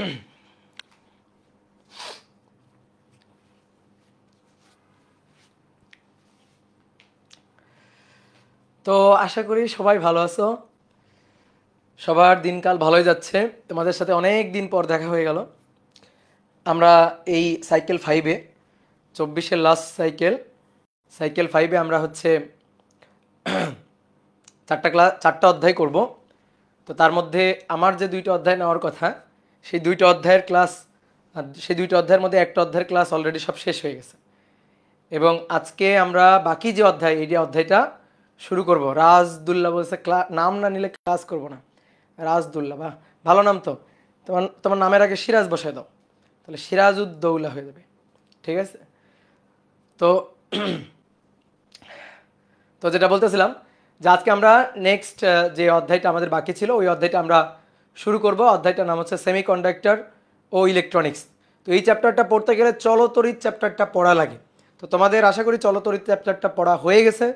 তো আশা করি সবাই ভালো আছো সবার দিনকাল ভালোই যাচ্ছে তোমাদের সাথে অনেক দিন পর দেখা হয়ে গেল আমরা এই সাইকেল ফাইভে চব্বিশের লাস্ট সাইকেল সাইকেল ফাইভে আমরা হচ্ছে চারটা ক্লাস চারটা অধ্যায় করব তো তার মধ্যে আমার যে দুইটা অধ্যায় নেওয়ার কথা সেই দুইটা অধ্যায়ের ক্লাস সেই দুইটা অধ্যায়ের মধ্যে একটা অধ্যায়ের ক্লাস অলরেডি সব শেষ হয়ে গেছে এবং আজকে আমরা বাকি যে অধ্যায় এই যে অধ্যায়টা শুরু করব রাজদুল্লাহ বলছে নাম না নিলে ক্লাস করব না রাজদুল্লাহ বাহ ভালো নাম তো তোমার তোমার নামের আগে সিরাজ বসায় দাও তাহলে সিরাজউদ্দৌলা হয়ে যাবে ঠিক আছে তো তো যেটা বলতেছিলাম যে আজকে আমরা নেক্সট যে অধ্যায়টা আমাদের বাকি ছিল ওই অধ্যায়টা আমরা শুরু করব অধ্যায়টার নাম হচ্ছে কন্ডাক্টর ও ইলেকট্রনিক্স তো এই চ্যাপ্টারটা পড়তে গেলে চলতরিত চ্যাপ্টারটা পড়া লাগে তো তোমাদের আশা করি চলতরিত চ্যাপ্টারটা পড়া হয়ে গেছে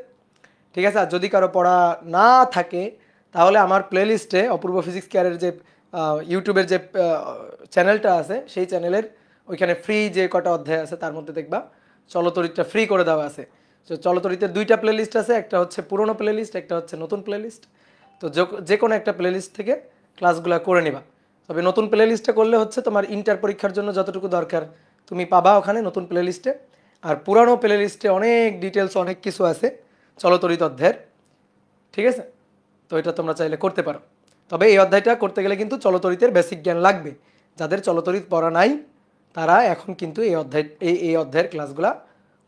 ঠিক আছে আর যদি কারো পড়া না থাকে তাহলে আমার প্লেলিস্টে অপূর্ব ফিজিক্স কেয়ারের যে ইউটিউবের যে চ্যানেলটা আছে সেই চ্যানেলের ওইখানে ফ্রি যে কটা অধ্যায় আছে তার মধ্যে দেখবা চলতরিতটা ফ্রি করে দেওয়া আছে তো চলতরিতের দুইটা প্লেলিস্ট আছে একটা হচ্ছে পুরনো প্লেলিস্ট একটা হচ্ছে নতুন প্লেলিস্ট তো যে কোনো একটা প্লেলিস্ট থেকে ক্লাসগুলো করে নেবা তবে নতুন প্লে করলে হচ্ছে তোমার ইন্টার পরীক্ষার জন্য যতটুকু দরকার তুমি পাবা ওখানে নতুন প্লে লিস্টে আর পুরানো প্লে লিস্টে অনেক ডিটেলস অনেক কিছু আছে চলতরিত অধ্যায়ের ঠিক আছে তো এটা তোমরা চাইলে করতে পারো তবে এই অধ্যায়টা করতে গেলে কিন্তু চলতরিতের বেসিক জ্ঞান লাগবে যাদের চলতরিত পড়া নাই তারা এখন কিন্তু এই অধ্যায় এই এই অধ্যায়ের ক্লাসগুলা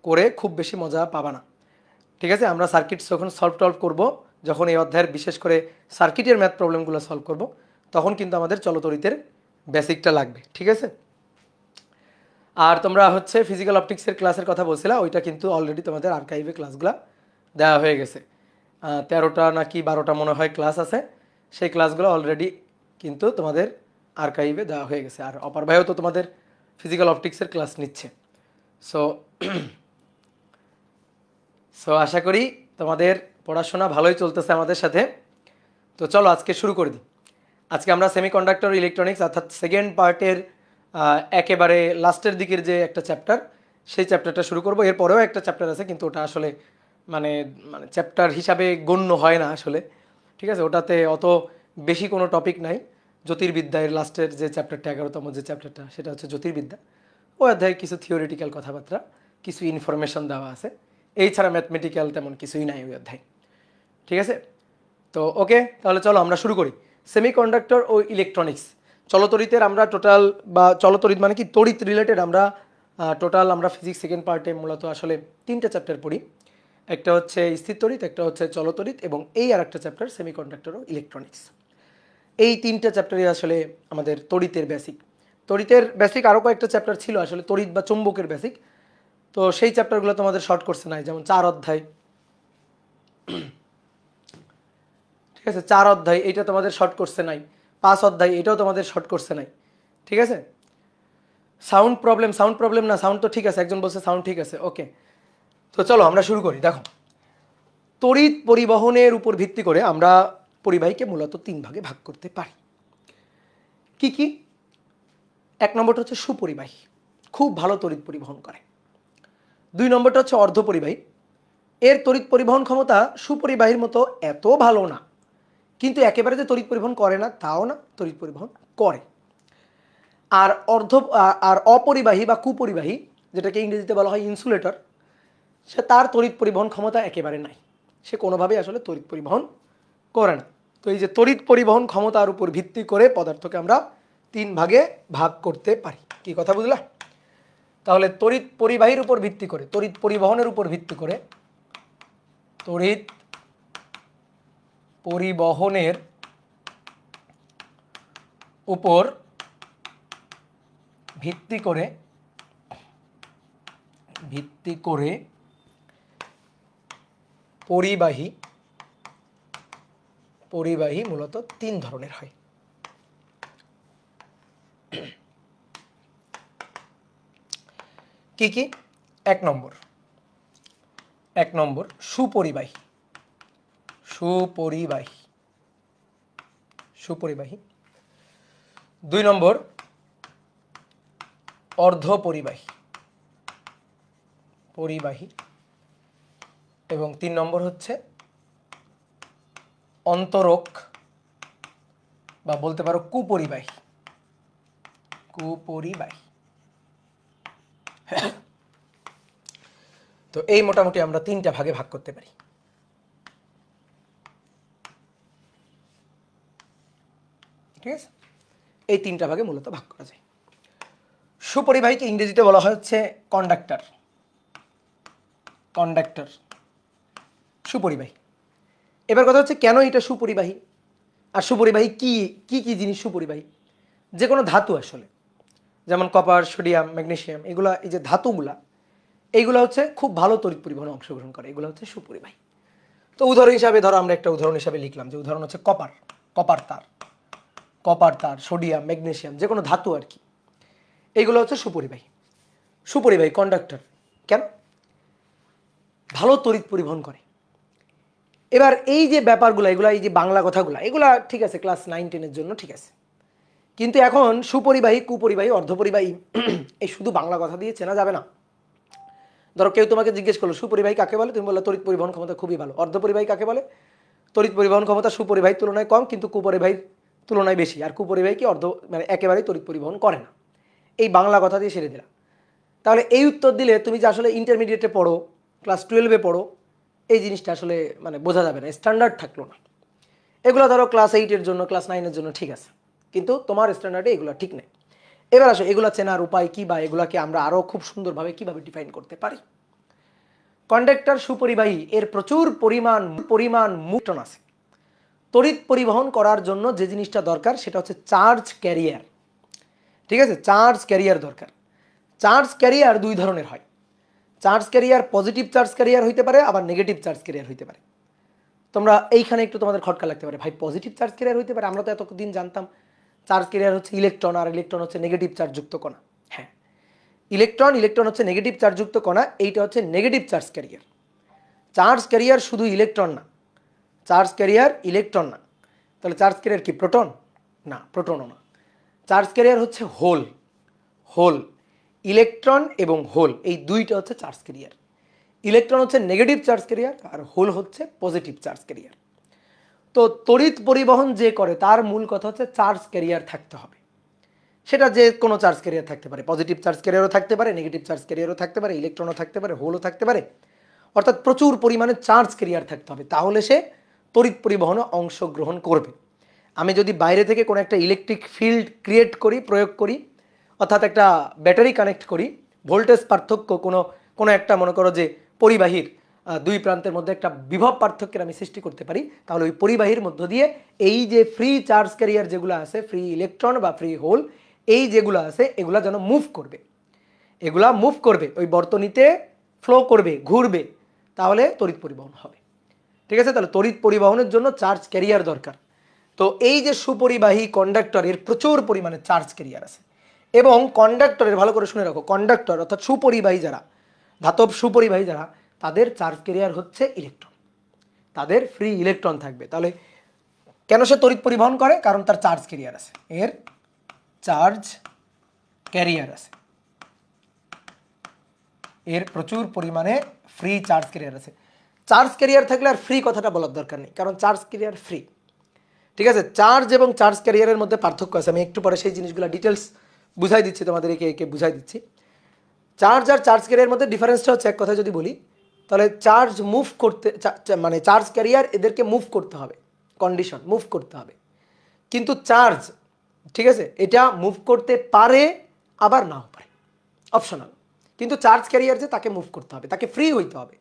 করে খুব বেশি মজা পাবা না ঠিক আছে আমরা সার্কিটস যখন সলভ টলভ করবো যখন এই অধ্যায়ের বিশেষ করে সার্কিটের ম্যাথ প্রবলেমগুলো সলভ করব তখন কিন্তু আমাদের চলতরিতের বেসিকটা লাগবে ঠিক আছে আর তোমরা হচ্ছে ফিজিক্যাল অপটিক্সের ক্লাসের কথা বলছিলা ওইটা কিন্তু অলরেডি তোমাদের আর্কাইভে ক্লাসগুলো দেওয়া হয়ে গেছে তেরোটা নাকি বারোটা মনে হয় ক্লাস আছে সেই ক্লাসগুলো অলরেডি কিন্তু তোমাদের আর্কাইভে দেওয়া হয়ে গেছে আর অপার ভাইও তো তোমাদের ফিজিক্যাল অপটিক্সের ক্লাস নিচ্ছে সো সো আশা করি তোমাদের পড়াশোনা ভালোই চলতেছে আমাদের সাথে তো চলো আজকে শুরু করে দিই আজকে আমরা সেমিকন্ডাক্টর ইলেকট্রনিক্স অর্থাৎ সেকেন্ড পার্টের একেবারে লাস্টের দিকের যে একটা চ্যাপ্টার সেই চ্যাপ্টারটা শুরু করবো এরপরেও একটা চ্যাপ্টার আছে কিন্তু ওটা আসলে মানে মানে চ্যাপ্টার হিসাবে গণ্য হয় না আসলে ঠিক আছে ওটাতে অত বেশি কোনো টপিক নাই জ্যোতির্বিদ্যার লাস্টের যে চ্যাপ্টারটা এগারোতম যে চ্যাপ্টারটা সেটা হচ্ছে জ্যোতির্বিদ্যা ও অধ্যায়ে কিছু থিওরিটিক্যাল কথাবার্তা কিছু ইনফরমেশন দেওয়া আছে এই ছাড়া ম্যাথমেটিক্যাল তেমন কিছুই নাই ওই অধ্যায় ঠিক আছে তো ওকে তাহলে চলো আমরা শুরু করি সেমিকন্ডাক্টর ও ইলেকট্রনিক্স চলতরিতের আমরা টোটাল বা চলতরিত মানে কি তড়িৎ রিলেটেড আমরা টোটাল আমরা ফিজিক্স সেকেন্ড পার্টে মূলত আসলে তিনটা চ্যাপ্টার পড়ি একটা হচ্ছে স্থির তড়িৎ একটা হচ্ছে চলতরিত এবং এই আর একটা চ্যাপ্টার সেমিকন্ডাক্টর ও ইলেকট্রনিক্স এই তিনটা চ্যাপ্টারই আসলে আমাদের তড়িতের বেসিক তড়িতের বেসিক আরও কয়েকটা চ্যাপ্টার ছিল আসলে তড়িৎ বা চুম্বকের বেসিক তো সেই চ্যাপ্টারগুলো তোমাদের শর্ট করছে নাই যেমন চার অধ্যায় ঠিক আছে চার অধ্যায় এটা তোমাদের শর্ট করছে নাই পাঁচ অধ্যায় এটাও তোমাদের শর্ট করছে নাই ঠিক আছে সাউন্ড প্রবলেম সাউন্ড প্রবলেম না সাউন্ড তো ঠিক আছে একজন বলছে সাউন্ড ঠিক আছে ওকে তো চলো আমরা শুরু করি দেখো তড়িৎ পরিবহনের উপর ভিত্তি করে আমরা পরিবাহীকে মূলত তিন ভাগে ভাগ করতে পারি কি কি এক নম্বরটা হচ্ছে সুপরিবাহী খুব ভালো তড়িৎ পরিবহন করে দুই নম্বরটা হচ্ছে অর্ধপরিবাহী এর তড়িৎ পরিবহন ক্ষমতা সুপরিবাহীর মতো এত ভালো না কিন্তু একেবারে যে তড়িৎ পরিবহন করে না তাও না তড়িৎ পরিবহন করে আর অর্ধ আর অপরিবাহী বা কুপরিবাহী যেটাকে ইংরেজিতে বলা হয় ইনসুলেটর সে তার তড়িৎ পরিবহন ক্ষমতা একেবারে নাই সে কোনোভাবেই আসলে তড়িৎ পরিবহন করে না তো এই যে তড়িৎ পরিবহন ক্ষমতার উপর ভিত্তি করে পদার্থকে আমরা তিন ভাগে ভাগ করতে পারি কি কথা বুঝলা তাহলে তড়িৎ পরিবাহীর উপর ভিত্তি করে তড়িৎ পরিবহনের উপর ভিত্তি করে তড়িৎ পরিবহনের উপর ভিত্তি করে ভিত্তি করে পরিবাহী পরিবাহী মূলত তিন ধরনের হয় কি কি এক নম্বর এক নম্বর সুপরিবাহী সুপরিবাহী সুপরিবাহী দুই নম্বর অর্ধপরিবাহী পরিবাহী এবং তিন নম্বর হচ্ছে অন্তরক বা বলতে পারো কুপরিবাহী কুপরিবাহী তো এই মোটামুটি আমরা তিনটা ভাগে ভাগ করতে পারি ঠিক আছে এই তিনটা ভাগে মূলত ভাগ করা যায় সুপরিবাহীকে ইংরেজিতে বলা হচ্ছে কন্ডাক্টর কন্ডাক্টর সুপরিবাহী এবার কথা হচ্ছে কেন এটা সুপরিবাহী আর সুপরিবাহী কি কি কি জিনিস সুপরিবাহী যে কোনো ধাতু আসলে যেমন কপার সোডিয়াম ম্যাগনেশিয়াম এগুলা এই যে ধাতুগুলা এইগুলো হচ্ছে খুব ভালো তড়িৎ পরিবহনে অংশগ্রহণ করে এগুলো হচ্ছে সুপরিবাহী তো উদাহরণ হিসাবে ধরো আমরা একটা উদাহরণ হিসাবে লিখলাম যে উদাহরণ হচ্ছে কপার কপার তার কপার তার সোডিয়াম ম্যাগনেশিয়াম যে কোনো ধাতু আর কি এইগুলো হচ্ছে সুপরিবাহী সুপরিবাহী কন্ডাক্টর কেন ভালো তড়িৎ পরিবহন করে এবার এই যে ব্যাপারগুলো এগুলো এই যে বাংলা কথাগুলো এগুলো ঠিক আছে ক্লাস নাইন টেনের জন্য ঠিক আছে কিন্তু এখন সুপরিবাহী কুপরিবাহী অর্ধপরিবাহী এই শুধু বাংলা কথা দিয়ে চেনা যাবে না ধরো কেউ তোমাকে জিজ্ঞেস করলো সুপরিবাহী কাকে বলে তুমি বললে তড়িৎ পরিবহন ক্ষমতা খুবই ভালো অর্ধপরিবাহী কাকে বলে তড়িৎ পরিবহন ক্ষমতা সুপরিবাহী তুলনায় কম কিন্তু কুপরিবাহী তুলনায় বেশি আর কুপরিবাহী কি অর্ধ মানে একেবারেই তড়িৎ পরিবহন করে না এই বাংলা কথা দিয়ে সেরে দিলাম তাহলে এই উত্তর দিলে তুমি যে আসলে ইন্টারমিডিয়েটে পড়ো ক্লাস টুয়েলভে পড়ো এই জিনিসটা আসলে মানে বোঝা যাবে না স্ট্যান্ডার্ড থাকলো না এগুলো ধরো ক্লাস এইটের জন্য ক্লাস নাইনের জন্য ঠিক আছে কিন্তু তোমার স্ট্যান্ডার্ডে এগুলো ঠিক নেই এবার আসো এগুলো চেনার উপায় কী বা এগুলোকে আমরা আরও খুব সুন্দরভাবে কীভাবে ডিফাইন করতে পারি কন্ডাক্টর সুপরিবাহী এর প্রচুর পরিমাণ পরিমাণ মুক্টন আছে তড়িৎ পরিবহন করার জন্য যে জিনিসটা দরকার সেটা হচ্ছে চার্জ ক্যারিয়ার ঠিক আছে চার্জ ক্যারিয়ার দরকার চার্জ ক্যারিয়ার দুই ধরনের হয় charge carrier positive charge carrier হইতে পারে আবার নেগেটিভ চার্জ ক্যারিয়ার হইতে পারে তোমরা এইখানে একটু তোমাদের খটকা লাগতে পারে ভাই পজিটিভ চার্জ ক্যারিয়ার হইতে পারে আমরা তো এতদিন জানতাম চার্জ ক্যারিয়ার হচ্ছে ইলেকট্রন আর ইলেকট্রন হচ্ছে নেগেটিভ চার্জযুক্ত কণা হ্যাঁ ইলেকট্রন ইলেকট্রন হচ্ছে নেগেটিভ চার্জযুক্ত কণা এইটা হচ্ছে negative charge carrier charge carrier শুধু ইলেকট্রন না চার্জ ক্যারিয়ার ইলেকট্রন না তাহলে চার্জ ক্যারিয়ার কি প্রোটন না প্রোটনও না চার্জ ক্যারিয়ার হচ্ছে হোল হোল ইলেকট্রন এবং হোল এই দুইটা হচ্ছে চার্জ ক্যারিয়ার ইলেকট্রন হচ্ছে নেগেটিভ চার্জ ক্যারিয়ার আর হোল হচ্ছে পজিটিভ চার্জ ক্যারিয়ার তো তড়িৎ পরিবহন যে করে তার মূল কথা হচ্ছে চার্জ ক্যারিয়ার থাকতে হবে সেটা যে কোনো চার্জ ক্যারিয়ার থাকতে পারে পজিটিভ চার্জ ক্যারিয়ারও থাকতে পারে নেগেটিভ চার্জ ক্যারিয়ারও থাকতে পারে ইলেকট্রনও থাকতে পারে হোলও থাকতে পারে অর্থাৎ প্রচুর পরিমাণে চার্জ ক্যারিয়ার থাকতে হবে তাহলে সে তড়িৎ পরিবহনে অংশগ্রহণ করবে আমি যদি বাইরে থেকে কোনো একটা ইলেকট্রিক ফিল্ড ক্রিয়েট করি প্রয়োগ করি অর্থাৎ একটা ব্যাটারি কানেক্ট করি ভোল্টেজ পার্থক্য কোনো কোনো একটা মনে করো যে পরিবাহীর দুই প্রান্তের মধ্যে একটা বিভব পার্থক্যের আমি সৃষ্টি করতে পারি তাহলে ওই পরিবাহীর মধ্য দিয়ে এই যে ফ্রি চার্জ ক্যারিয়ার যেগুলো আছে ফ্রি ইলেকট্রন বা ফ্রি হোল এই যেগুলো আছে এগুলা যেন মুভ করবে এগুলা মুভ করবে ওই বর্তনীতে ফ্লো করবে ঘুরবে তাহলে তড়িৎ পরিবহন হবে ঠিক আছে তাহলে তড়িৎ পরিবহনের জন্য চার্জ ক্যারিয়ার দরকার তো এই যে সুপরিবাহী কন্ডাক্টরের প্রচুর পরিমাণে চার্জ ক্যারিয়ার আছে এবং কন্ডাক্টরের ভালো করে শুনে রাখো কন্ডাক্টর অর্থাৎ সুপরিবাহী যারা ধাতব সুপরিবাহী যারা তাদের চার্জ ক্যারিয়ার হচ্ছে ইলেকট্রন তাদের ফ্রি ইলেকট্রন থাকবে তাহলে কেন সে তড়িৎ পরিবহন করে কারণ তার চার্জ ক্যারিয়ার আছে এর চার্জ ক্যারিয়ার আছে এর প্রচুর পরিমাণে ফ্রি চার্জ ক্যারিয়ার আছে চার্জ ক্যারিয়ার থাকলে আর ফ্রি কথাটা বলার দরকার নেই কারণ চার্জ ক্যারিয়ার ফ্রি ঠিক আছে চার্জ এবং চার্জ ক্যারিয়ারের মধ্যে পার্থক্য আছে আমি একটু পরে সেই জিনিসগুলো ডিটেলস বুঝাই দিচ্ছি তোমাদের একে একে বুঝাই দিচ্ছি চার্জ আর চার্জ ক্যারিয়ার মধ্যে ডিফারেন্সটা হচ্ছে এক কথা যদি বলি তাহলে চার্জ মুভ করতে মানে চার্জ ক্যারিয়ার এদেরকে মুভ করতে হবে কন্ডিশন মুভ করতে হবে কিন্তু চার্জ ঠিক আছে এটা মুভ করতে পারে আবার নাও পারে অপশনাল কিন্তু চার্জ ক্যারিয়ার যে তাকে মুভ করতে হবে তাকে ফ্রি হইতে হবে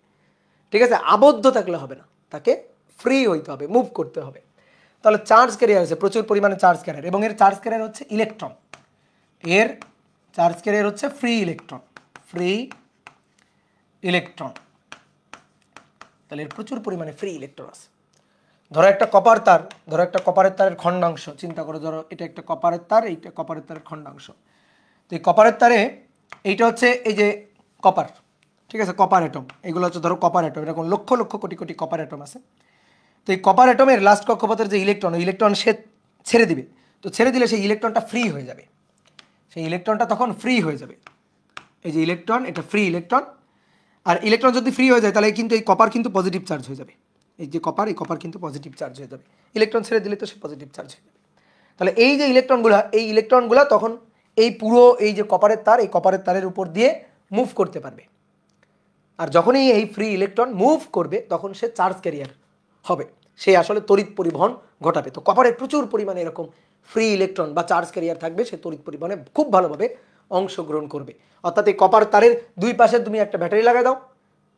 ঠিক আছে আবদ্ধ থাকলে হবে না তাকে ফ্রি হইতে হবে মুভ করতে হবে তাহলে চার্জ ক্যারিয়ার আছে প্রচুর পরিমাণে চার্জ ক্যারিয়ার এবং এর চার্জ ক্যারিয়ার হচ্ছে ইলেকট্রন এর চার্জ ক্যারিয়ার হচ্ছে ফ্রি ইলেকট্রন ফ্রি ইলেকট্রন তাহলে এর প্রচুর পরিমাণে ফ্রি ইলেকট্রন আছে ধরো একটা কপার তার ধরো একটা কপারের তারের খণ্ডাংশ চিন্তা করো ধরো এটা একটা কপারের তার এইটা কপারের তারের খণ্ডাংশ তো এই কপারের তারে এইটা হচ্ছে এই যে কপার ঠিক আছে কপার অ্যাটম এগুলো হচ্ছে ধরো কপার অ্যাটম এরকম লক্ষ লক্ষ কোটি কোটি কপার অ্যাটম আছে তো এই কপার অ্যাটমের লাস্ট কক্ষপথের যে ইলেকট্রন ওই ইলেকট্রন সে ছেড়ে দিবে তো ছেড়ে দিলে সেই ইলেকট্রনটা ফ্রি হয়ে যাবে সেই ইলেকট্রনটা তখন ফ্রি হয়ে যাবে এই যে ইলেকট্রন এটা ফ্রি ইলেকট্রন আর ইলেকট্রন যদি ফ্রি হয়ে যায় তাহলে কিন্তু এই কপার কিন্তু পজিটিভ চার্জ হয়ে যাবে এই যে কপার এই কপার কিন্তু পজিটিভ চার্জ হয়ে যাবে ইলেকট্রন ছেড়ে দিলে তো সে পজিটিভ চার্জ হয়ে যাবে তাহলে এই যে ইলেকট্রনগুলো এই ইলেকট্রনগুলো তখন এই পুরো এই যে কপারের তার এই কপারের তারের উপর দিয়ে মুভ করতে পারবে আর যখনই এই ফ্রি ইলেকট্রন মুভ করবে তখন সে চার্জ ক্যারিয়ার হবে সে আসলে তড়িৎ পরিবহন ঘটাবে তো কপারে প্রচুর পরিমাণে এরকম ফ্রি ইলেকট্রন বা চার্জ ক্যারিয়ার থাকবে সে তড়িৎ পরিবহনে খুব ভালোভাবে অংশগ্রহণ করবে অর্থাৎ এই কপার তারের দুই পাশে তুমি একটা ব্যাটারি লাগাই দাও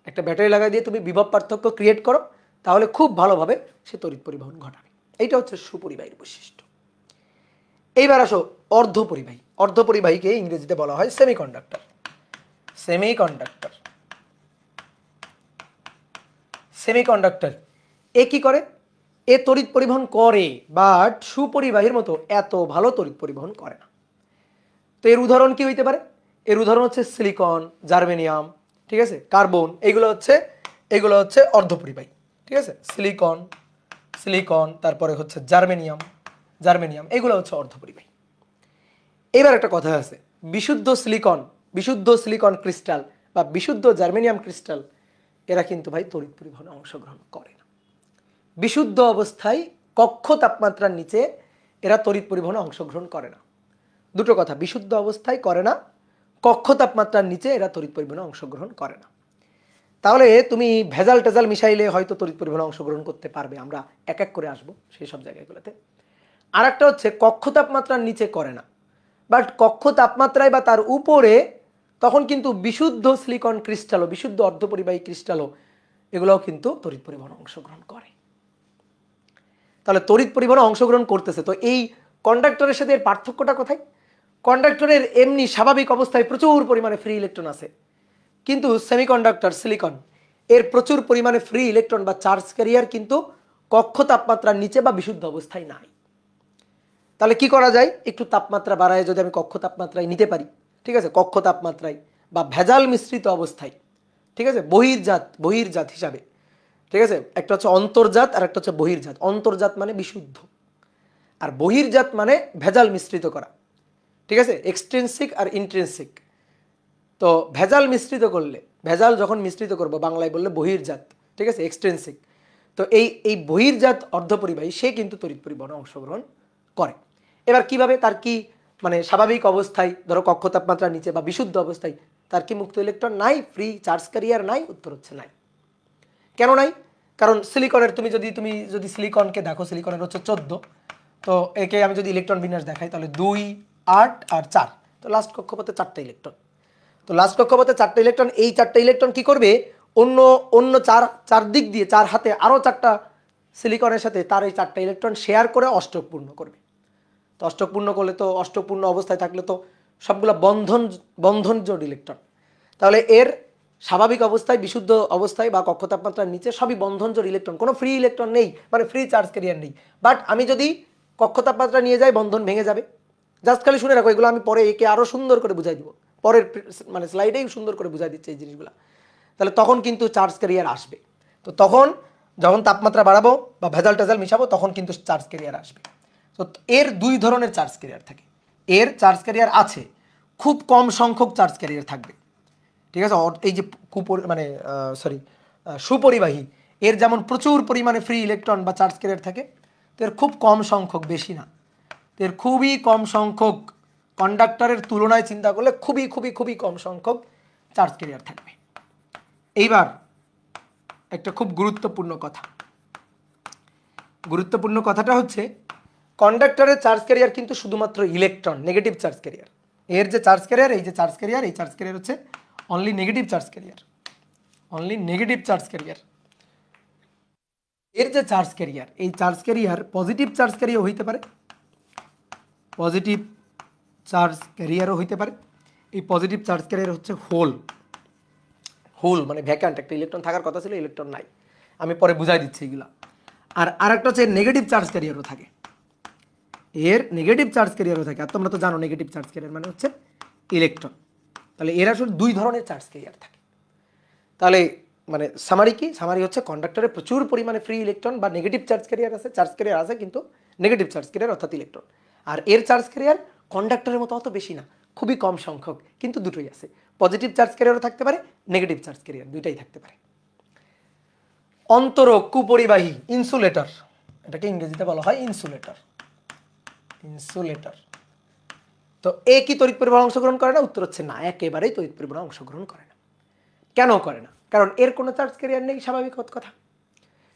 একটা ব্যাটারি লাগাই দিয়ে তুমি বিভব পার্থক্য ক্রিয়েট করো তাহলে খুব ভালোভাবে সে তড়িৎ পরিবহন ঘটাবে এইটা হচ্ছে সুপরিবাহীর বৈশিষ্ট্য এইবার আসো অর্ধপরিবাহী অর্ধপরিবাহীকে ইংরেজিতে বলা হয় সেমিকন্ডাক্টর কন্ডাক্টর সেমিকন্ডাক্টর এ কি করে এ তড়িৎ পরিবহন করে বাট সুপরিবাহীর মতো এত ভালো তড়িৎ পরিবহন করে না তো এর উদাহরণ কি হইতে পারে এর উদাহরণ হচ্ছে সিলিকন জার্মেনিয়াম ঠিক আছে কার্বন এগুলো হচ্ছে এগুলো হচ্ছে অর্ধপরিবাহী ঠিক আছে সিলিকন সিলিকন তারপরে হচ্ছে জার্মেনিয়াম জার্মেনিয়াম এগুলো হচ্ছে অর্ধপরিবাহী এবার একটা কথা আছে বিশুদ্ধ সিলিকন বিশুদ্ধ সিলিকন ক্রিস্টাল বা বিশুদ্ধ জার্মেনিয়াম ক্রিস্টাল এরা কিন্তু ভাই তড়িৎ পরিবহনে অংশগ্রহণ করে না বিশুদ্ধ অবস্থায় কক্ষ তাপমাত্রার নিচে এরা তড়িৎ পরিবহনে অংশগ্রহণ করে না দুটো কথা বিশুদ্ধ অবস্থায় করে না কক্ষ তাপমাত্রার নিচে এরা তড়িৎ পরিবহনে অংশগ্রহণ করে না তাহলে তুমি ভেজাল টেজাল মিশাইলে হয়তো তড়িৎ পরিবহনে অংশগ্রহণ করতে পারবে আমরা এক এক করে আসবো সেই সব জায়গাগুলোতে আর একটা হচ্ছে কক্ষ তাপমাত্রার নিচে করে না বাট কক্ষ তাপমাত্রায় বা তার উপরে তখন কিন্তু বিশুদ্ধ সিলিকন ক্রিস্টালও বিশুদ্ধ অর্ধপরিবাহী ক্রিস্টালও এগুলোও কিন্তু তড়িৎ পরিবহন অংশগ্রহণ করে তাহলে তড়িৎ পরিবহন অংশগ্রহণ করতেছে তো এই কন্ডাক্টরের সাথে এর পার্থক্যটা কোথায় কন্ডাক্টরের এমনি স্বাভাবিক অবস্থায় প্রচুর পরিমাণে ফ্রি ইলেকট্রন আছে কিন্তু সেমিকন্ডাক্টর সিলিকন এর প্রচুর পরিমাণে ফ্রি ইলেকট্রন বা চার্জ ক্যারিয়ার কিন্তু কক্ষ তাপমাত্রার নিচে বা বিশুদ্ধ অবস্থায় নাই তাহলে কি করা যায় একটু তাপমাত্রা বাড়ায় যদি আমি কক্ষ তাপমাত্রায় নিতে পারি ঠিক আছে কক্ষ তাপমাত্রায় বা ভেজাল মিশ্রিত অবস্থায় ঠিক আছে বহির্জাত বহির্জাত হিসাবে ঠিক আছে একটা হচ্ছে অন্তর্জাত আর একটা হচ্ছে বহির্জাত অন্তর্জাত মানে বিশুদ্ধ আর বহির্জাত মানে ভেজাল মিশ্রিত করা ঠিক আছে এক্সট্রেন্সিক আর ইন্ট্রেন্সিক তো ভেজাল মিশ্রিত করলে ভেজাল যখন মিশ্রিত করব বাংলায় বললে বহির্জাত ঠিক আছে এক্সট্রেন্সিক তো এই এই বহির্জাত অর্ধপরিবাহী সে কিন্তু তড়িৎ পরিবহনে অংশগ্রহণ করে এবার কিভাবে তার কি মানে স্বাভাবিক অবস্থায় ধরো কক্ষ তাপমাত্রা নিচে বা বিশুদ্ধ অবস্থায় তার কি মুক্ত ইলেকট্রন নাই ফ্রি চার্জ ক্যারিয়ার নাই উত্তর হচ্ছে নাই কেন নাই কারণ সিলিকনের তুমি যদি তুমি যদি সিলিকনকে দেখো সিলিকনের হচ্ছে চোদ্দ তো একে আমি যদি ইলেকট্রন বিন্যাস দেখাই তাহলে দুই আট আর চার তো লাস্ট কক্ষপথে চারটে ইলেকট্রন তো লাস্ট কক্ষপথে চারটে ইলেকট্রন এই চারটে ইলেকট্রন কি করবে অন্য অন্য চার চার দিক দিয়ে চার হাতে আরও চারটা সিলিকনের সাথে তার এই চারটা ইলেকট্রন শেয়ার করে অষ্টক পূর্ণ করবে তো অষ্টপূর্ণ করলে তো অষ্টপূর্ণ অবস্থায় থাকলে তো সবগুলো বন্ধন বন্ধন জোট ইলেকট্রন তাহলে এর স্বাভাবিক অবস্থায় বিশুদ্ধ অবস্থায় বা কক্ষ তাপমাত্রার নিচে সবই বন্ধনজোর ইলেকট্রন কোনো ফ্রি ইলেকট্রন নেই মানে ফ্রি চার্জ ক্যারিয়ার নেই বাট আমি যদি কক্ষ তাপমাত্রা নিয়ে যাই বন্ধন ভেঙে যাবে জাস্ট খালি শুনে রাখো এগুলো আমি পরে একে আরও সুন্দর করে বুঝাই দিব পরের মানে স্লাইডেই সুন্দর করে বুঝাই দিচ্ছে এই জিনিসগুলো তাহলে তখন কিন্তু চার্জ ক্যারিয়ার আসবে তো তখন যখন তাপমাত্রা বাড়াবো বা ভেজাল টেজাল মিশাবো তখন কিন্তু চার্জ ক্যারিয়ার আসবে তো এর দুই ধরনের চার্জ ক্যারিয়ার থাকে এর চার্জ ক্যারিয়ার আছে খুব কম সংখ্যক চার্জ ক্যারিয়ার থাকবে ঠিক আছে এই যে কুপর মানে সরি সুপরিবাহী এর যেমন প্রচুর পরিমাণে ফ্রি ইলেকট্রন বা চার্জ ক্যারিয়ার থাকে তো এর খুব কম সংখ্যক বেশি না তো এর খুবই কম সংখ্যক কন্ডাক্টরের তুলনায় চিন্তা করলে খুবই খুবই খুবই কম সংখ্যক চার্জ ক্যারিয়ার থাকবে এইবার একটা খুব গুরুত্বপূর্ণ কথা গুরুত্বপূর্ণ কথাটা হচ্ছে কন্ডাক্টরের চার্জ ক্যারিয়ার কিন্তু শুধুমাত্র ইলেকট্রন নেগেটিভ চার্জ ক্যারিয়ার এর যে চার্জ ক্যারিয়ার এই যে চার্জ ক্যারিয়ার এই চার্জ ক্যারিয়ার হচ্ছে only negative charge carrier only negative charge carrier এর যে চার্জ ক্যারিয়ার এই charge carrier positive charge carrier হইতে পারে পজিটিভ চার্জ ক্যারিয়ারও হইতে পারে এই পজিটিভ চার্জ ক্যারিয়ার হচ্ছে হোল হোল মানে ভ্যাকান্ট একটা ইলেকট্রন থাকার কথা ছিল ইলেকট্রন নাই আমি পরে বুঝাই দিচ্ছি এগুলো আর আরেকটা হচ্ছে নেগেটিভ চার্জ ক্যারিয়ারও থাকে এর নেগেটিভ চার্জ ক্যারিয়ারও থাকে আর তোমরা তো জানো নেগেটিভ চার্জ ক্যারিয়ার মানে হচ্ছে ইলেকট্রন তাহলে এর আসলে দুই ধরনের চার্জ ক্যারিয়ার থাকে তাহলে মানে সামারি কি সামারি হচ্ছে কন্ডাক্টরে প্রচুর পরিমাণে ফ্রি ইলেকট্রন বা নেগেটিভ চার্জ ক্যারিয়ার আছে চার্জ ক্যারিয়ার আছে কিন্তু নেগেটিভ চার্জ ক্যারিয়ার অর্থাৎ ইলেকট্রন আর এর চার্জ ক্যারিয়ার কন্ডাক্টরের মতো অত বেশি না খুবই কম সংখ্যক কিন্তু দুটোই আছে পজিটিভ চার্জ ক্যারিয়ারও থাকতে পারে নেগেটিভ চার্জ ক্যারিয়ার দুইটাই থাকতে পারে অন্তরক কুপরিবাহী ইনসুলেটর এটাকে ইংরেজিতে বলা হয় ইনসুলেটর ইনসুলেটর তো এ কি তড়িৎ পরিবহন অংশগ্রহণ করে না উত্তর হচ্ছে না একেবারেই তড়িৎ পরিবহন অংশগ্রহণ করে না কেন করে না কারণ এর কোনো চার্জ ক্যারিয়ার নেই স্বাভাবিক কথা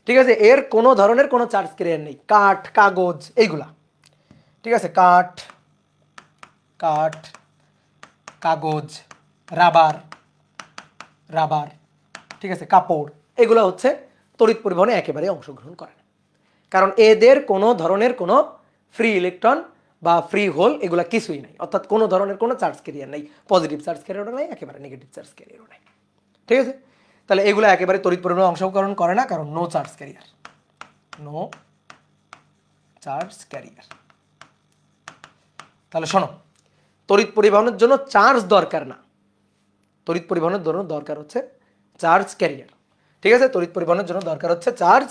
ঠিক আছে এর কোনো ধরনের কোনো চার্জ ক্যারিয়ার নেই কাঠ কাগজ এইগুলা ঠিক আছে কাঠ কাঠ কাগজ রাবার রাবার ঠিক আছে কাপড় এগুলো হচ্ছে তড়িৎ পরিবহনে একেবারেই অংশগ্রহণ করে না কারণ এদের কোনো ধরনের কোনো ফ্রি ইলেকট্রন বা ফ্রি হোল এগুলো কিছুই নাই অর্থাৎ কোনো ধরনের কোনো চার্জ ক্যারিয়ার নেই পজিটিভ চার্জ ক্যারিয়ারও নাই একেবারে নেগেটিভ চার্জ ক্যারিয়ারও নেই ঠিক আছে তাহলে এগুলো একেবারে তড়িৎ পরিমাণ অংশগ্রহণ করে না কারণ no charge carrier no charge carrier তাহলে শোনো তড়িৎ পরিবহনের জন্য চার্জ দরকার না তড়িৎ পরিবহনের জন্য দরকার হচ্ছে চার্জ ক্যারিয়ার ঠিক আছে তড়িৎ পরিবহনের জন্য দরকার হচ্ছে চার্জ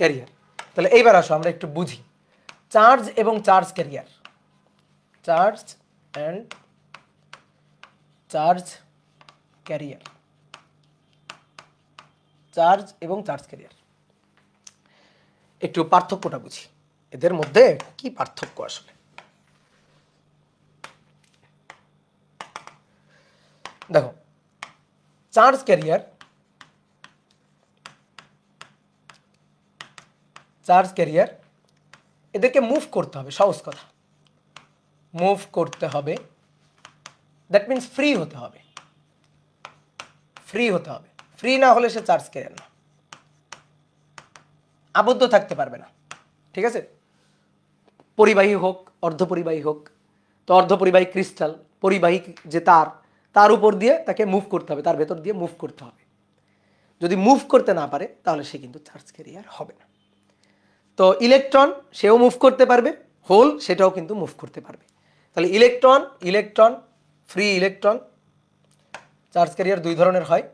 ক্যারিয়ার তাহলে এইবার আসো আমরা একটু বুঝি চার্জ এবং charge carrier charge and charge carrier charge এবং চার্জ ক্যারিয়ার একটু পার্থক্যটা বুঝি এদের মধ্যে কি পার্থক্য আসলে দেখো চার্জ ক্যারিয়ার চার্জ ক্যারিয়ার এদেরকে মুভ করতে হবে সহজ কথা মুভ করতে হবে দ্যাট মিন্স ফ্রি হতে হবে ফ্রি হতে হবে ফ্রি না হলে সে চার্জ কেড়ে না আবদ্ধ থাকতে পারবে না ঠিক আছে পরিবাহী হোক অর্ধ পরিবাহী হোক তো অর্ধ পরিবাহী ক্রিস্টাল পরিবাহী যে তার তার উপর দিয়ে তাকে মুভ করতে হবে তার ভেতর দিয়ে মুভ করতে হবে যদি মুভ করতে না পারে তাহলে সে কিন্তু চার্জ ক্যারিয়ার হবে না তো ইলেকট্রন সেও মুভ করতে পারবে হোল সেটাও কিন্তু মুভ করতে পারবে তাহলে electron electron free electron charge carrier দুই ধরনের হয়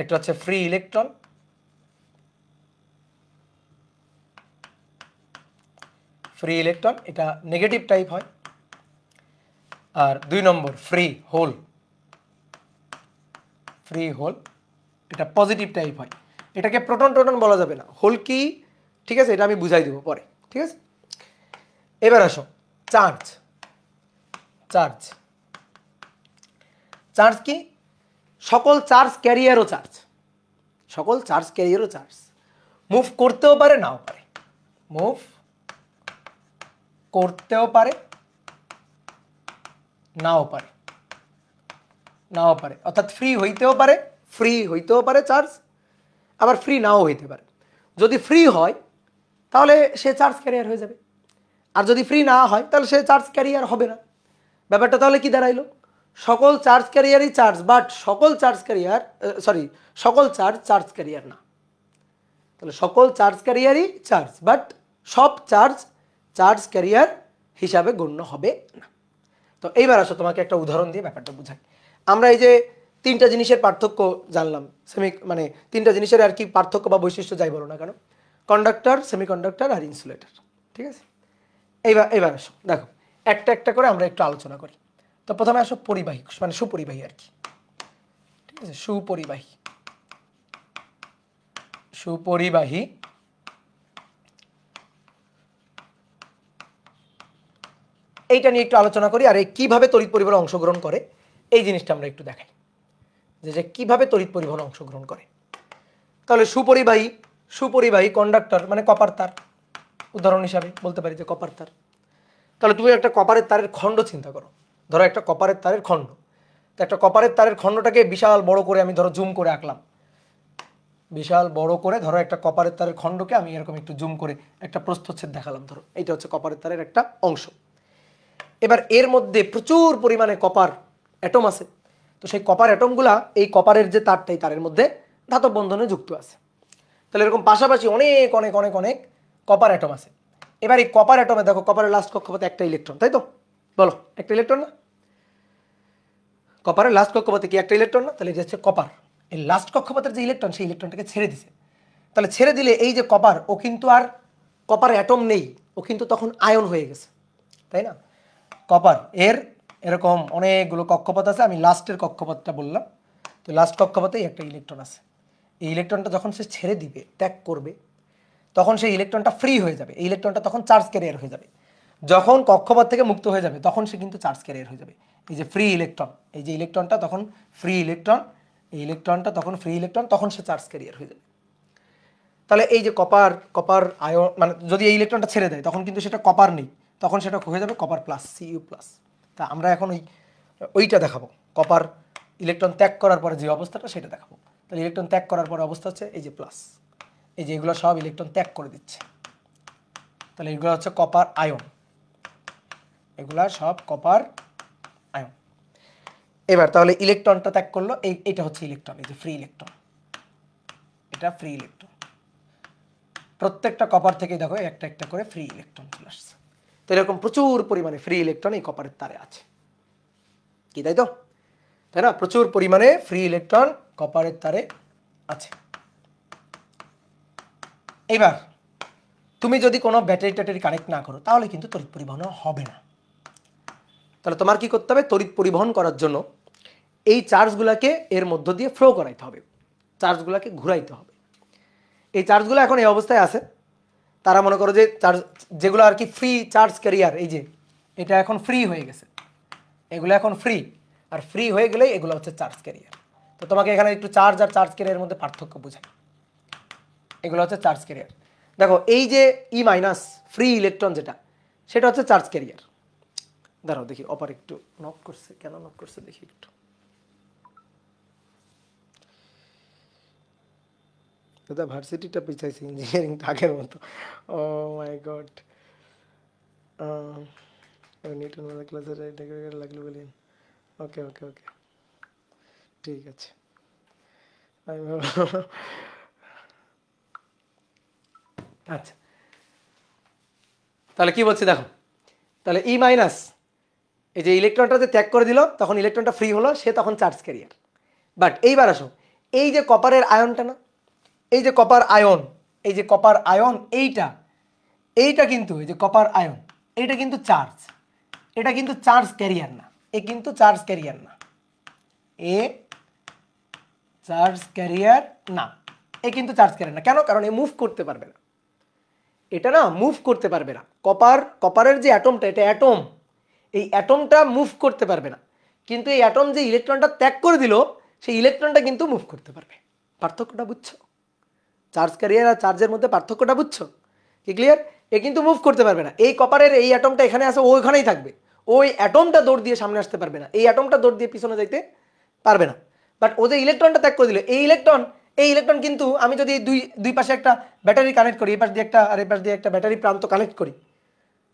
একটা হচ্ছে ফ্রি ইলেকট্রন ফ্রি ইলেকট্রন এটা নেগেটিভ টাইপ হয় আর দুই নম্বর ফ্রি হোল ফ্রি হোল এটা পজিটিভ টাইপ হয় এটাকে প্রোটন টোটন বলা যাবে না হোল কি ঠিক আছে এটা আমি বুঝাই দেবো পরে ঠিক আছে এবার আসো চার্জ চার্জ চার্জ কি সকল চার্জ ক্যারিয়ারও চার্জ সকল চার্জ ক্যারিয়ারও চার্জ মুভ করতেও পারে নাও পারে মুভ করতেও পারে নাও পারে নাও পারে অর্থাৎ ফ্রি হইতেও পারে ফ্রি হইতেও পারে চার্জ আবার ফ্রি নাও হইতে পারে যদি ফ্রি হয় তাহলে সে চার্জ ক্যারিয়ার হয়ে যাবে আর যদি ফ্রি না হয় তাহলে সে চার্জ ক্যারিয়ার হবে না ব্যাপারটা তাহলে কি দাঁড়াইলো সকল চার্জ ক্যারিয়ারই চার্জ বাট সকল চার্জ ক্যারিয়ার সরি সকল চার্জ চার্জ ক্যারিয়ার না তাহলে সকল চার্জ ক্যারিয়ারই চার্জ বাট সব চার্জ চার্জ ক্যারিয়ার হিসাবে গণ্য হবে না তো এইবার আসো তোমাকে একটা উদাহরণ দিয়ে ব্যাপারটা বুঝাই আমরা এই যে তিনটা জিনিসের পার্থক্য জানলাম সেমি মানে তিনটা জিনিসের আর কি পার্থক্য বা বৈশিষ্ট্য যাই বলো না কেন কন্ডাক্টর সেমিকন্ডাক্টর আর ইনসুলেটর ঠিক আছে এইবার এইবার আসো দেখো একটা একটা করে আমরা একটু আলোচনা করি তো প্রথমে আসো পরিবাহী মানে সুপরিবাহী আর কি ঠিক আছে সুপরিবাহী সুপরিবাহী এইটা নিয়ে একটু আলোচনা করি আর এই কীভাবে তড়িৎ পরিবহন অংশগ্রহণ করে এই জিনিসটা আমরা একটু দেখাই যে যে কীভাবে তড়িৎ পরিবহন অংশগ্রহণ করে তাহলে সুপরিবাহী সুপরিবাহী কন্ডাক্টর মানে কপার তার উদাহরণ হিসাবে বলতে পারি যে কপার তার তাহলে তুমি একটা কপারের তারের খণ্ড চিন্তা করো ধরো একটা কপারের তারের খণ্ড তো একটা কপারের তারের খণ্ডটাকে বিশাল বড় করে আমি ধরো জুম করে আঁকলাম বিশাল বড় করে ধরো একটা কপারের তারের খণ্ডকে আমি এরকম একটু জুম করে একটা প্রস্তচ্ছেদ দেখালাম ধরো এটা হচ্ছে কপারের তারের একটা অংশ এবার এর মধ্যে প্রচুর পরিমাণে কপার অ্যাটম আছে তো সেই কপার অ্যাটমগুলা এই কপারের যে তারটা এই তারের মধ্যে ধাতব বন্ধনে যুক্ত আছে তাহলে এরকম পাশাপাশি অনেক অনেক অনেক অনেক কপার অ্যাটম আছে এবার এই কপার অ্যাটমে দেখো কপারের লাস্ট কক্ষপথে একটা ইলেকট্রন তাই তো বলো একটা ইলেকট্রন না কপারের লাস্ট কক্ষপথে কি একটা ইলেকট্রন না তাহলে এটা হচ্ছে কপার এই লাস্ট কক্ষপথের যে ইলেকট্রন সেই ইলেকট্রনটাকে ছেড়ে দিছে তাহলে ছেড়ে দিলে এই যে কপার ও কিন্তু আর কপার অ্যাটম নেই ও কিন্তু তখন আয়ন হয়ে গেছে তাই না কপার এর এরকম অনেকগুলো কক্ষপথ আছে আমি লাস্টের কক্ষপথটা বললাম তো লাস্ট কক্ষপথেই একটা ইলেকট্রন আছে এই ইলেকট্রনটা যখন সে ছেড়ে দিবে ত্যাগ করবে তখন সেই ইলেকট্রনটা ফ্রি হয়ে যাবে এই ইলেকট্রনটা তখন চার্জ ক্যারিয়ার হয়ে যাবে যখন কক্ষপথ থেকে মুক্ত হয়ে যাবে তখন সে কিন্তু চার্জ ক্যারিয়ার হয়ে যাবে এই যে ফ্রি ইলেকট্রন এই যে ইলেকট্রনটা তখন ফ্রি ইলেকট্রন এই ইলেকট্রনটা তখন ফ্রি ইলেকট্রন তখন সে চার্জ ক্যারিয়ার হয়ে যাবে তাহলে এই যে কপার কপার আয়ো মানে যদি এই ইলেকট্রনটা ছেড়ে দেয় তখন কিন্তু সেটা কপার নেই তখন সেটা হয়ে যাবে কপার প্লাস সিইউ প্লাস তা আমরা এখন ওই ওইটা দেখাবো কপার ইলেকট্রন ত্যাগ করার পরে যে অবস্থাটা সেটা দেখাবো তাহলে ইলেকট্রন ত্যাগ করার পর অবস্থা হচ্ছে এই যে প্লাস এই যে এগুলো সব ইলেকট্রন ত্যাগ করে দিচ্ছে তাহলে এগুলো হচ্ছে কপার আয়ন এগুলা সব কপার আয়ন এবার তাহলে ইলেকট্রনটা ত্যাগ করলো এই এটা হচ্ছে ইলেকট্রন এই যে ফ্রি ইলেকট্রন এটা ফ্রি ইলেকট্রন প্রত্যেকটা কপার থেকে দেখো একটা একটা করে ফ্রি ইলেকট্রন চলে আসছে তো এরকম প্রচুর পরিমাণে ফ্রি ইলেকট্রন এই কপারের তারে আছে কি তাই তো তাই না প্রচুর পরিমাণে ফ্রি ইলেকট্রন কপারের তারে আছে এবার তুমি যদি কোনো ব্যাটারি ট্যাটারি কানেক্ট না করো তাহলে কিন্তু তড়িৎ পরিবহন হবে না তাহলে তোমার কি করতে হবে তড়িৎ পরিবহন করার জন্য এই চার্জগুলোকে এর মধ্য দিয়ে ফ্লো করাইতে হবে চার্জগুলোকে ঘুরাইতে হবে এই চার্জগুলো এখন এই অবস্থায় আছে তারা মনে করো যে চার্জ যেগুলো আর কি ফ্রি চার্জ ক্যারিয়ার এই যে এটা এখন ফ্রি হয়ে গেছে এগুলো এখন ফ্রি আর ফ্রি হয়ে গেলে এগুলো হচ্ছে চার্জ ক্যারিয়ার তো তোমাকে এখানে একটু চার্জ আর চার্জ ক্যারিয়ারের মধ্যে পার্থক্য বোঝায় এগুলো হচ্ছে চার্জ ক্যারিয়ার দেখো এই যে ই মাইনাস ফ্রি ইলেকট্রন যেটা সেটা হচ্ছে চার্জ কেরিয়ার দাঁড়াও দেখি অপার একটু নক করছে কেন নক করছে দেখি একটু দাদা ভার্সিটিটা পিছাইছে ইঞ্জিনিয়ারিং আগের মতো ও মাই গড নিউটন ক্লাসের লাগলো বলেন ওকে ওকে ওকে ঠিক আছে আচ্ছা তাহলে কি বলছি দেখো তাহলে ই e মাইনাস এই যে ইলেকট্রনটা যে ত্যাগ করে দিল তখন ইলেকট্রনটা ফ্রি হলো সে তখন চার্জ ক্যারিয়ার বাট এইবার আসো এই যে কপারের আয়নটা না এই যে কপার আয়ন এই যে কপার আয়ন এইটা এইটা কিন্তু এই যে কপার আয়ন এইটা কিন্তু চার্জ এটা কিন্তু চার্জ ক্যারিয়ার না এ কিন্তু চার্জ ক্যারিয়ার না এ চার্জ ক্যারিয়ার না এ কিন্তু চার্জ ক্যারিয়ার না কেন কারণ এ মুভ করতে পারবে না এটা না মুভ করতে পারবে না কপার কপারের যে অ্যাটমটা এটা অ্যাটম এই অ্যাটমটা মুভ করতে পারবে না কিন্তু এই অ্যাটম যে ইলেকট্রনটা ত্যাগ করে দিল সেই ইলেকট্রনটা কিন্তু মুভ করতে পারবে পার্থক্যটা বুঝছো চার্জ ক্যারিয়ার আর চার্জের মধ্যে পার্থক্যটা বুঝছো কি ক্লিয়ার এ কিন্তু মুভ করতে পারবে না এই কপারের এই অ্যাটমটা এখানে আসে ওইখানেই থাকবে ওই অ্যাটমটা দৌড় দিয়ে সামনে আসতে পারবে না এই অ্যাটমটা দৌড় দিয়ে পিছনে যাইতে পারবে না বাট ওদের ইলেকট্রনটা ত্যাগ করে দিল এই ইলেকট্রন এই ইলেকট্রন কিন্তু আমি যদি দুই দুই পাশে একটা ব্যাটারি কানেক্ট করি এ পাশ দিয়ে একটা আর এ পাশ দিয়ে একটা ব্যাটারি প্রান্ত কানেক্ট করি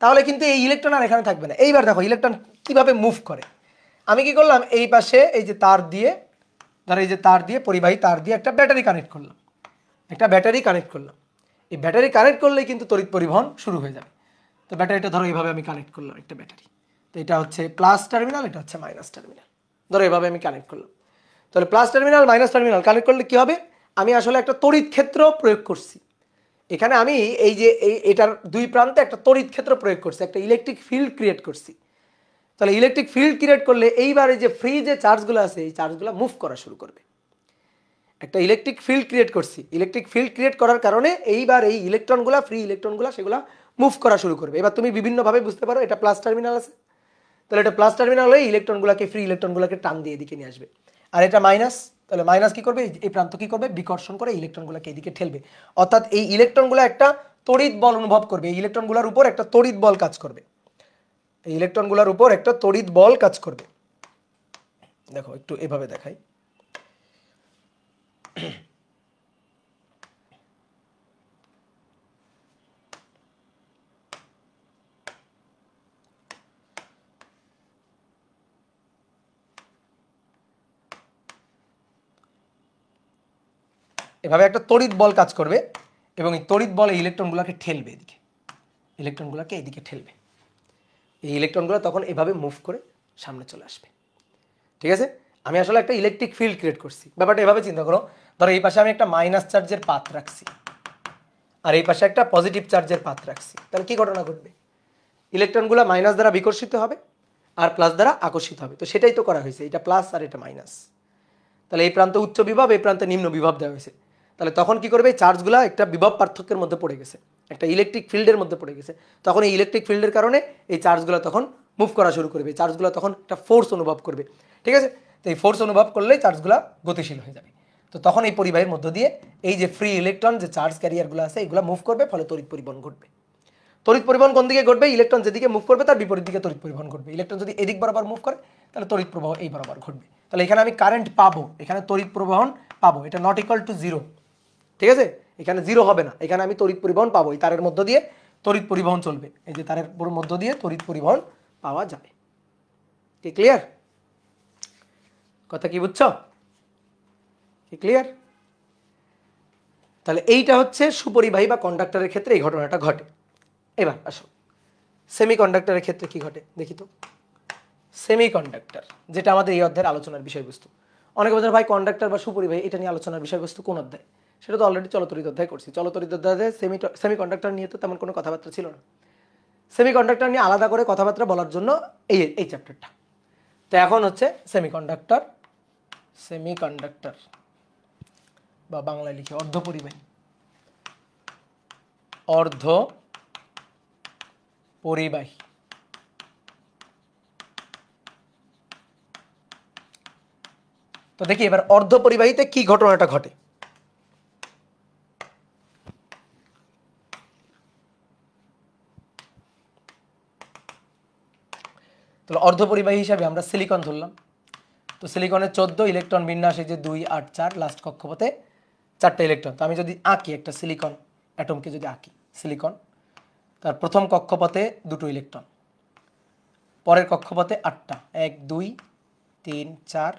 তাহলে কিন্তু এই ইলেকট্রন আর এখানে থাকবে না এইবার দেখো ইলেকট্রন কীভাবে মুভ করে আমি কি করলাম এই পাশে এই যে তার দিয়ে ধরো এই যে তার দিয়ে পরিবাহী তার দিয়ে একটা ব্যাটারি কানেক্ট করলাম একটা ব্যাটারি কানেক্ট করলাম এই ব্যাটারি কানেক্ট করলেই কিন্তু তড়িৎ পরিবহন শুরু হয়ে যাবে তো ব্যাটারিটা ধরো এইভাবে আমি কানেক্ট করলাম একটা ব্যাটারি তো এটা হচ্ছে প্লাস টার্মিনাল এটা হচ্ছে মাইনাস টার্মিনাল ধরো এভাবে আমি কানেক্ট করলাম তাহলে plus terminal minus terminal connect করলে কী হবে আমি আসলে একটা তড়িৎ ক্ষেত্র প্রয়োগ করছি এখানে আমি এই যে এই এটার দুই প্রান্তে একটা তড়িৎ ক্ষেত্র প্রয়োগ করছি একটা ইলেকট্রিক ফিল্ড ক্রিয়েট করছি তাহলে ইলেকট্রিক ফিল্ড ক্রিয়েট করলে এইবারে যে ফ্রি যে চার্জগুলো আছে এই চার্জগুলো মুভ করা শুরু করবে একটা ইলেকট্রিক ফিল্ড ক্রিয়েট করছি ইলেকট্রিক ফিল্ড ক্রিয়েট করার কারণে এইবার এই ইলেকট্রনগুলো ফ্রি ইলেকট্রনগুলো সেগুলো মুভ করা শুরু করবে এবার তুমি বিভিন্নভাবে বুঝতে পারো এটা প্লাস টার্মিনাল আছে তাহলে এটা প্লাস টার্মিনাল হয়ে ইলেকট্রনগুলোকে ফ্রি ইলেকট্রনগুলোকে টান দিয়ে এদিকে নিয়ে আসবে আর এটা মাইনাস তাহলে মাইনাস কি করবে এই প্রান্ত কি করবে বিকর্ষণ করে ইলেকট্রনগুলোকে এদিকে ঠেলবে অর্থাৎ এই ইলেকট্রনগুলো একটা তড়িৎ বল অনুভব করবে এই ইলেকট্রনগুলোর উপর একটা তড়িৎ বল কাজ করবে এই ইলেকট্রনগুলোর উপর একটা তড়িৎ বল কাজ করবে দেখো একটু এভাবে দেখাই এভাবে একটা তড়িৎ বল কাজ করবে এবং এই তড়িৎ বল এই ইলেকট্রনগুলোকে ঠেলবে এদিকে ইলেকট্রনগুলোকে এদিকে ঠেলবে এই ইলেকট্রনগুলো তখন এভাবে মুভ করে সামনে চলে আসবে ঠিক আছে আমি আসলে একটা ইলেকট্রিক ফিল্ড ক্রিয়েট করছি ব্যাপারটা এভাবে চিন্তা করো ধরো এই পাশে আমি একটা মাইনাস চার্জের পাত রাখছি আর এই পাশে একটা পজিটিভ চার্জের পাত রাখছি তাহলে কি ঘটনা ঘটবে ইলেকট্রনগুলো মাইনাস দ্বারা বিকর্ষিত হবে আর প্লাস দ্বারা আকর্ষিত হবে তো সেটাই তো করা হয়েছে এটা প্লাস আর এটা মাইনাস তাহলে এই প্রান্তে উচ্চ বিভব এই প্রান্তে নিম্ন বিভব দেওয়া হয়েছে তাহলে তখন কি করবে চার্জগুলো একটা বিভব পার্থক্যের মধ্যে পড়ে গেছে একটা ইলেকট্রিক ফিল্ডের মধ্যে পড়ে গেছে তখন এই ইলেকট্রিক ফিল্ডের কারণে এই চার্জগুলো তখন মুভ করা শুরু করবে চার্জগুলো তখন একটা ফোর্স অনুভব করবে ঠিক আছে তো এই ফোর্স অনুভব করলেই চার্জগুলো গতিশীল হয়ে যাবে তো তখন এই পরিবাহের মধ্য দিয়ে এই যে ফ্রি ইলেকট্রন যে চার্জ ক্যারিয়ারগুলো আছে এগুলো মুভ করবে ফলে তড়িৎ পরিবহন ঘটবে তড়িৎ পরিবহন কোন দিকে ঘটবে ইলেকট্রন যেদিকে মুভ করবে তার বিপরীত দিকে তড়িৎ পরিবহন ঘটবে ইলেকট্রন যদি এদিক বরাবর মুভ করে তাহলে তড়িৎ প্রবাহ এই বরাবর ঘটবে তাহলে এখানে আমি কারেন্ট পাবো এখানে তড়িৎ প্রবহন পাবো এটা নট ইকাল টু জিরো ঠিক আছে এখানে জিরো হবে না এখানে আমি তড়িৎ পরিবহন পাবো এই তারের মধ্য দিয়ে তড়িৎ পরিবহন চলবে এই যে তারের মধ্য দিয়ে তড়িৎ পরিবহন পাওয়া যাবে কি ক্লিয়ার কথা কি বুঝছ কি ক্লিয়ার তাহলে এইটা হচ্ছে সুপরিবাহী বা কন্ডাক্টরের ক্ষেত্রে এই ঘটনাটা ঘটে এবার আসো সেমি কন্ডাক্টরের ক্ষেত্রে কি ঘটে দেখি তো সেমি কন্ডাক্টর যেটা আমাদের এই অধ্যায়ের আলোচনার বিষয়বস্তু অনেক বছর ভাই কন্ডাক্টর বা সুপরিবাহী এটা নিয়ে আলোচনার বিষয়বস্তু কোন অধ্যায় সেটা তো অলরেডি চলতরিত অধ্যায় করছি চলতরিত অধ্যায় সেমি সেমি কন্ডাক্টর নিয়ে তো তেমন কোনো কথাবার্তা ছিল না সেমি কন্ডাক্টর নিয়ে আলাদা করে কথাবার্তা বলার জন্য এই এই চ্যাপ্টারটা তো এখন হচ্ছে সেমি কন্ডাক্টর সেমি কন্ডাক্টর বা বাংলায় লিখে অর্ধ পরিবাহী অর্ধ পরিবাহী তো দেখি এবার অর্ধ পরিবাহীতে কি ঘটনাটা ঘটে তাহলে অর্ধপরিবাহী হিসাবে আমরা সিলিকন ধরলাম তো সিলিকনের চোদ্দ ইলেকট্রন বিন্যাস এই যে দুই আট চার লাস্ট কক্ষপথে চারটে ইলেকট্রন তো আমি যদি আঁকি একটা সিলিকন অ্যাটমকে যদি আঁকি সিলিকন তার প্রথম কক্ষপথে দুটো ইলেকট্রন পরের কক্ষপথে আটটা এক দুই তিন চার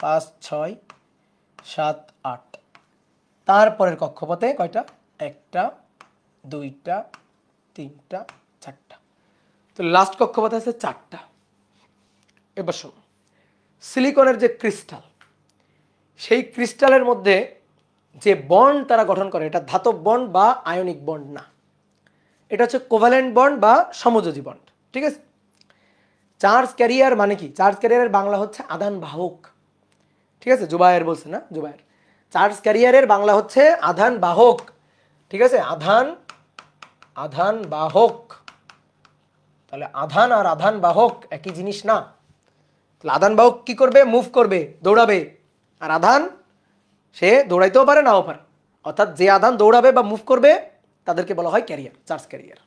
পাঁচ ছয় সাত আট তারপরের কক্ষপথে কয়টা একটা দুইটা তিনটা তো লাস্ট কক্ষপথ আছে চারটা এবার শোন সিলিকনের যে ক্রিস্টাল সেই ক্রিস্টালের মধ্যে যে বন্ড তারা গঠন করে এটা ধাতব বন্ড বা আয়নিক বন্ড না এটা হচ্ছে কোভ্যালেন্ট বন্ড বা সমযোজী বন্ড ঠিক আছে চার্জ ক্যারিয়ার মানে কি চার্জ ক্যারিয়ারের বাংলা হচ্ছে আদান বাহক ঠিক আছে জুবায়ের বলছে না জুবায়ের চার্জ ক্যারিয়ারের বাংলা হচ্ছে আধান বাহক ঠিক আছে আধান আধান বাহক তাহলে আধান আর আধান বাহক একই জিনিস না তাহলে আধান বাহক কি করবে মুভ করবে দৌড়াবে আর আধান সে দৌড়াইতেও পারে নাও পারে অর্থাৎ যে আধান দৌড়াবে বা মুভ করবে তাদেরকে বলা হয় ক্যারিয়ার চার্জ ক্যারিয়ার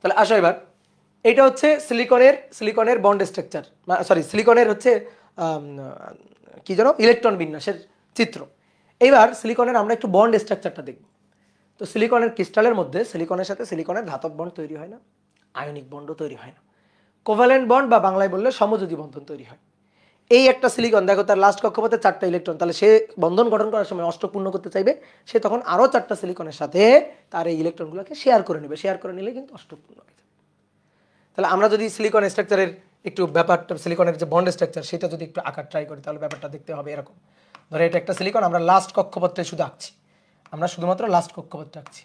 তাহলে আসো এবার এটা হচ্ছে সিলিকনের সিলিকনের বন্ড স্ট্রাকচার সরি সিলিকনের হচ্ছে কি যেন ইলেকট্রন বিন্যাসের চিত্র এবার সিলিকনের আমরা একটু বন্ড স্ট্রাকচারটা দেখব তো সিলিকনের ক্রিস্টালের মধ্যে সিলিকনের সাথে সিলিকনের ধাতব বন্ড তৈরি হয় না আয়নিক বন্ডও তৈরি হয় না কোভ্যালেন্ট বন্ড বা বাংলায় বললে সমযোজী বন্ধন তৈরি হয় এই একটা সিলিকন দেখো তার লাস্ট কক্ষপথে চারটা ইলেকট্রন তাহলে সে বন্ধন গঠন করার সময় অষ্টপূর্ণ করতে চাইবে সে তখন আরও চারটা সিলিকনের সাথে তার এই ইলেকট্রনগুলোকে শেয়ার করে নেবে শেয়ার করে নিলে কিন্তু অষ্টপূর্ণ হয়ে যাবে তাহলে আমরা যদি সিলিকন স্ট্রাকচারের একটু ব্যাপারটা সিলিকনের যে বন্ড স্ট্রাকচার সেটা যদি একটু আঁকার ট্রাই করি তাহলে ব্যাপারটা দেখতে হবে এরকম ধরো এটা একটা সিলিকন আমরা লাস্ট কক্ষপত্রে শুধু আঁকছি আমরা শুধুমাত্র লাস্ট কক্ষপথ রাখছি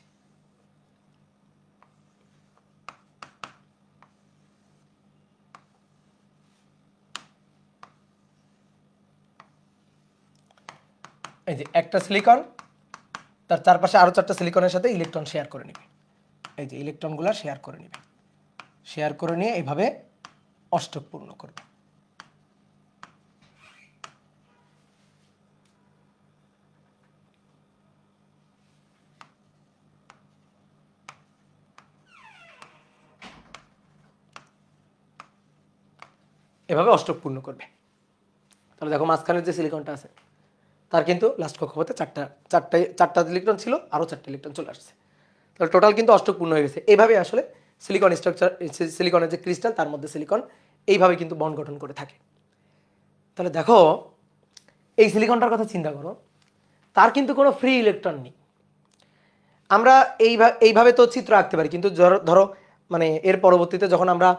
এই যে একটা সিলিকন তার চারপাশে আরও চারটা সিলিকনের সাথে ইলেকট্রন শেয়ার করে নেবে এই যে ইলেকট্রনগুলো শেয়ার করে নেবে শেয়ার করে নিয়ে এইভাবে অষ্টক পূর্ণ করবে এভাবে অষ্টক পূর্ণ করবে তাহলে দেখো মাঝখানের যে সিলিকনটা আছে তার কিন্তু লাস্ট কক্ষপথে চারটা চারটা চারটা ইলেকট্রন ছিল আরও চারটে ইলেকট্রন চলে আসছে তাহলে টোটাল কিন্তু অষ্টক পূর্ণ হয়ে গেছে এইভাবে আসলে সিলিকন স্ট্রাকচার সিলিকনের যে ক্রিস্টাল তার মধ্যে সিলিকন এইভাবে কিন্তু বন গঠন করে থাকে তাহলে দেখো এই সিলিকনটার কথা চিন্তা করো তার কিন্তু কোনো ফ্রি ইলেকট্রন নেই আমরা এইভাবে এইভাবে তো চিত্র আঁকতে পারি কিন্তু ধরো মানে এর পরবর্তীতে যখন আমরা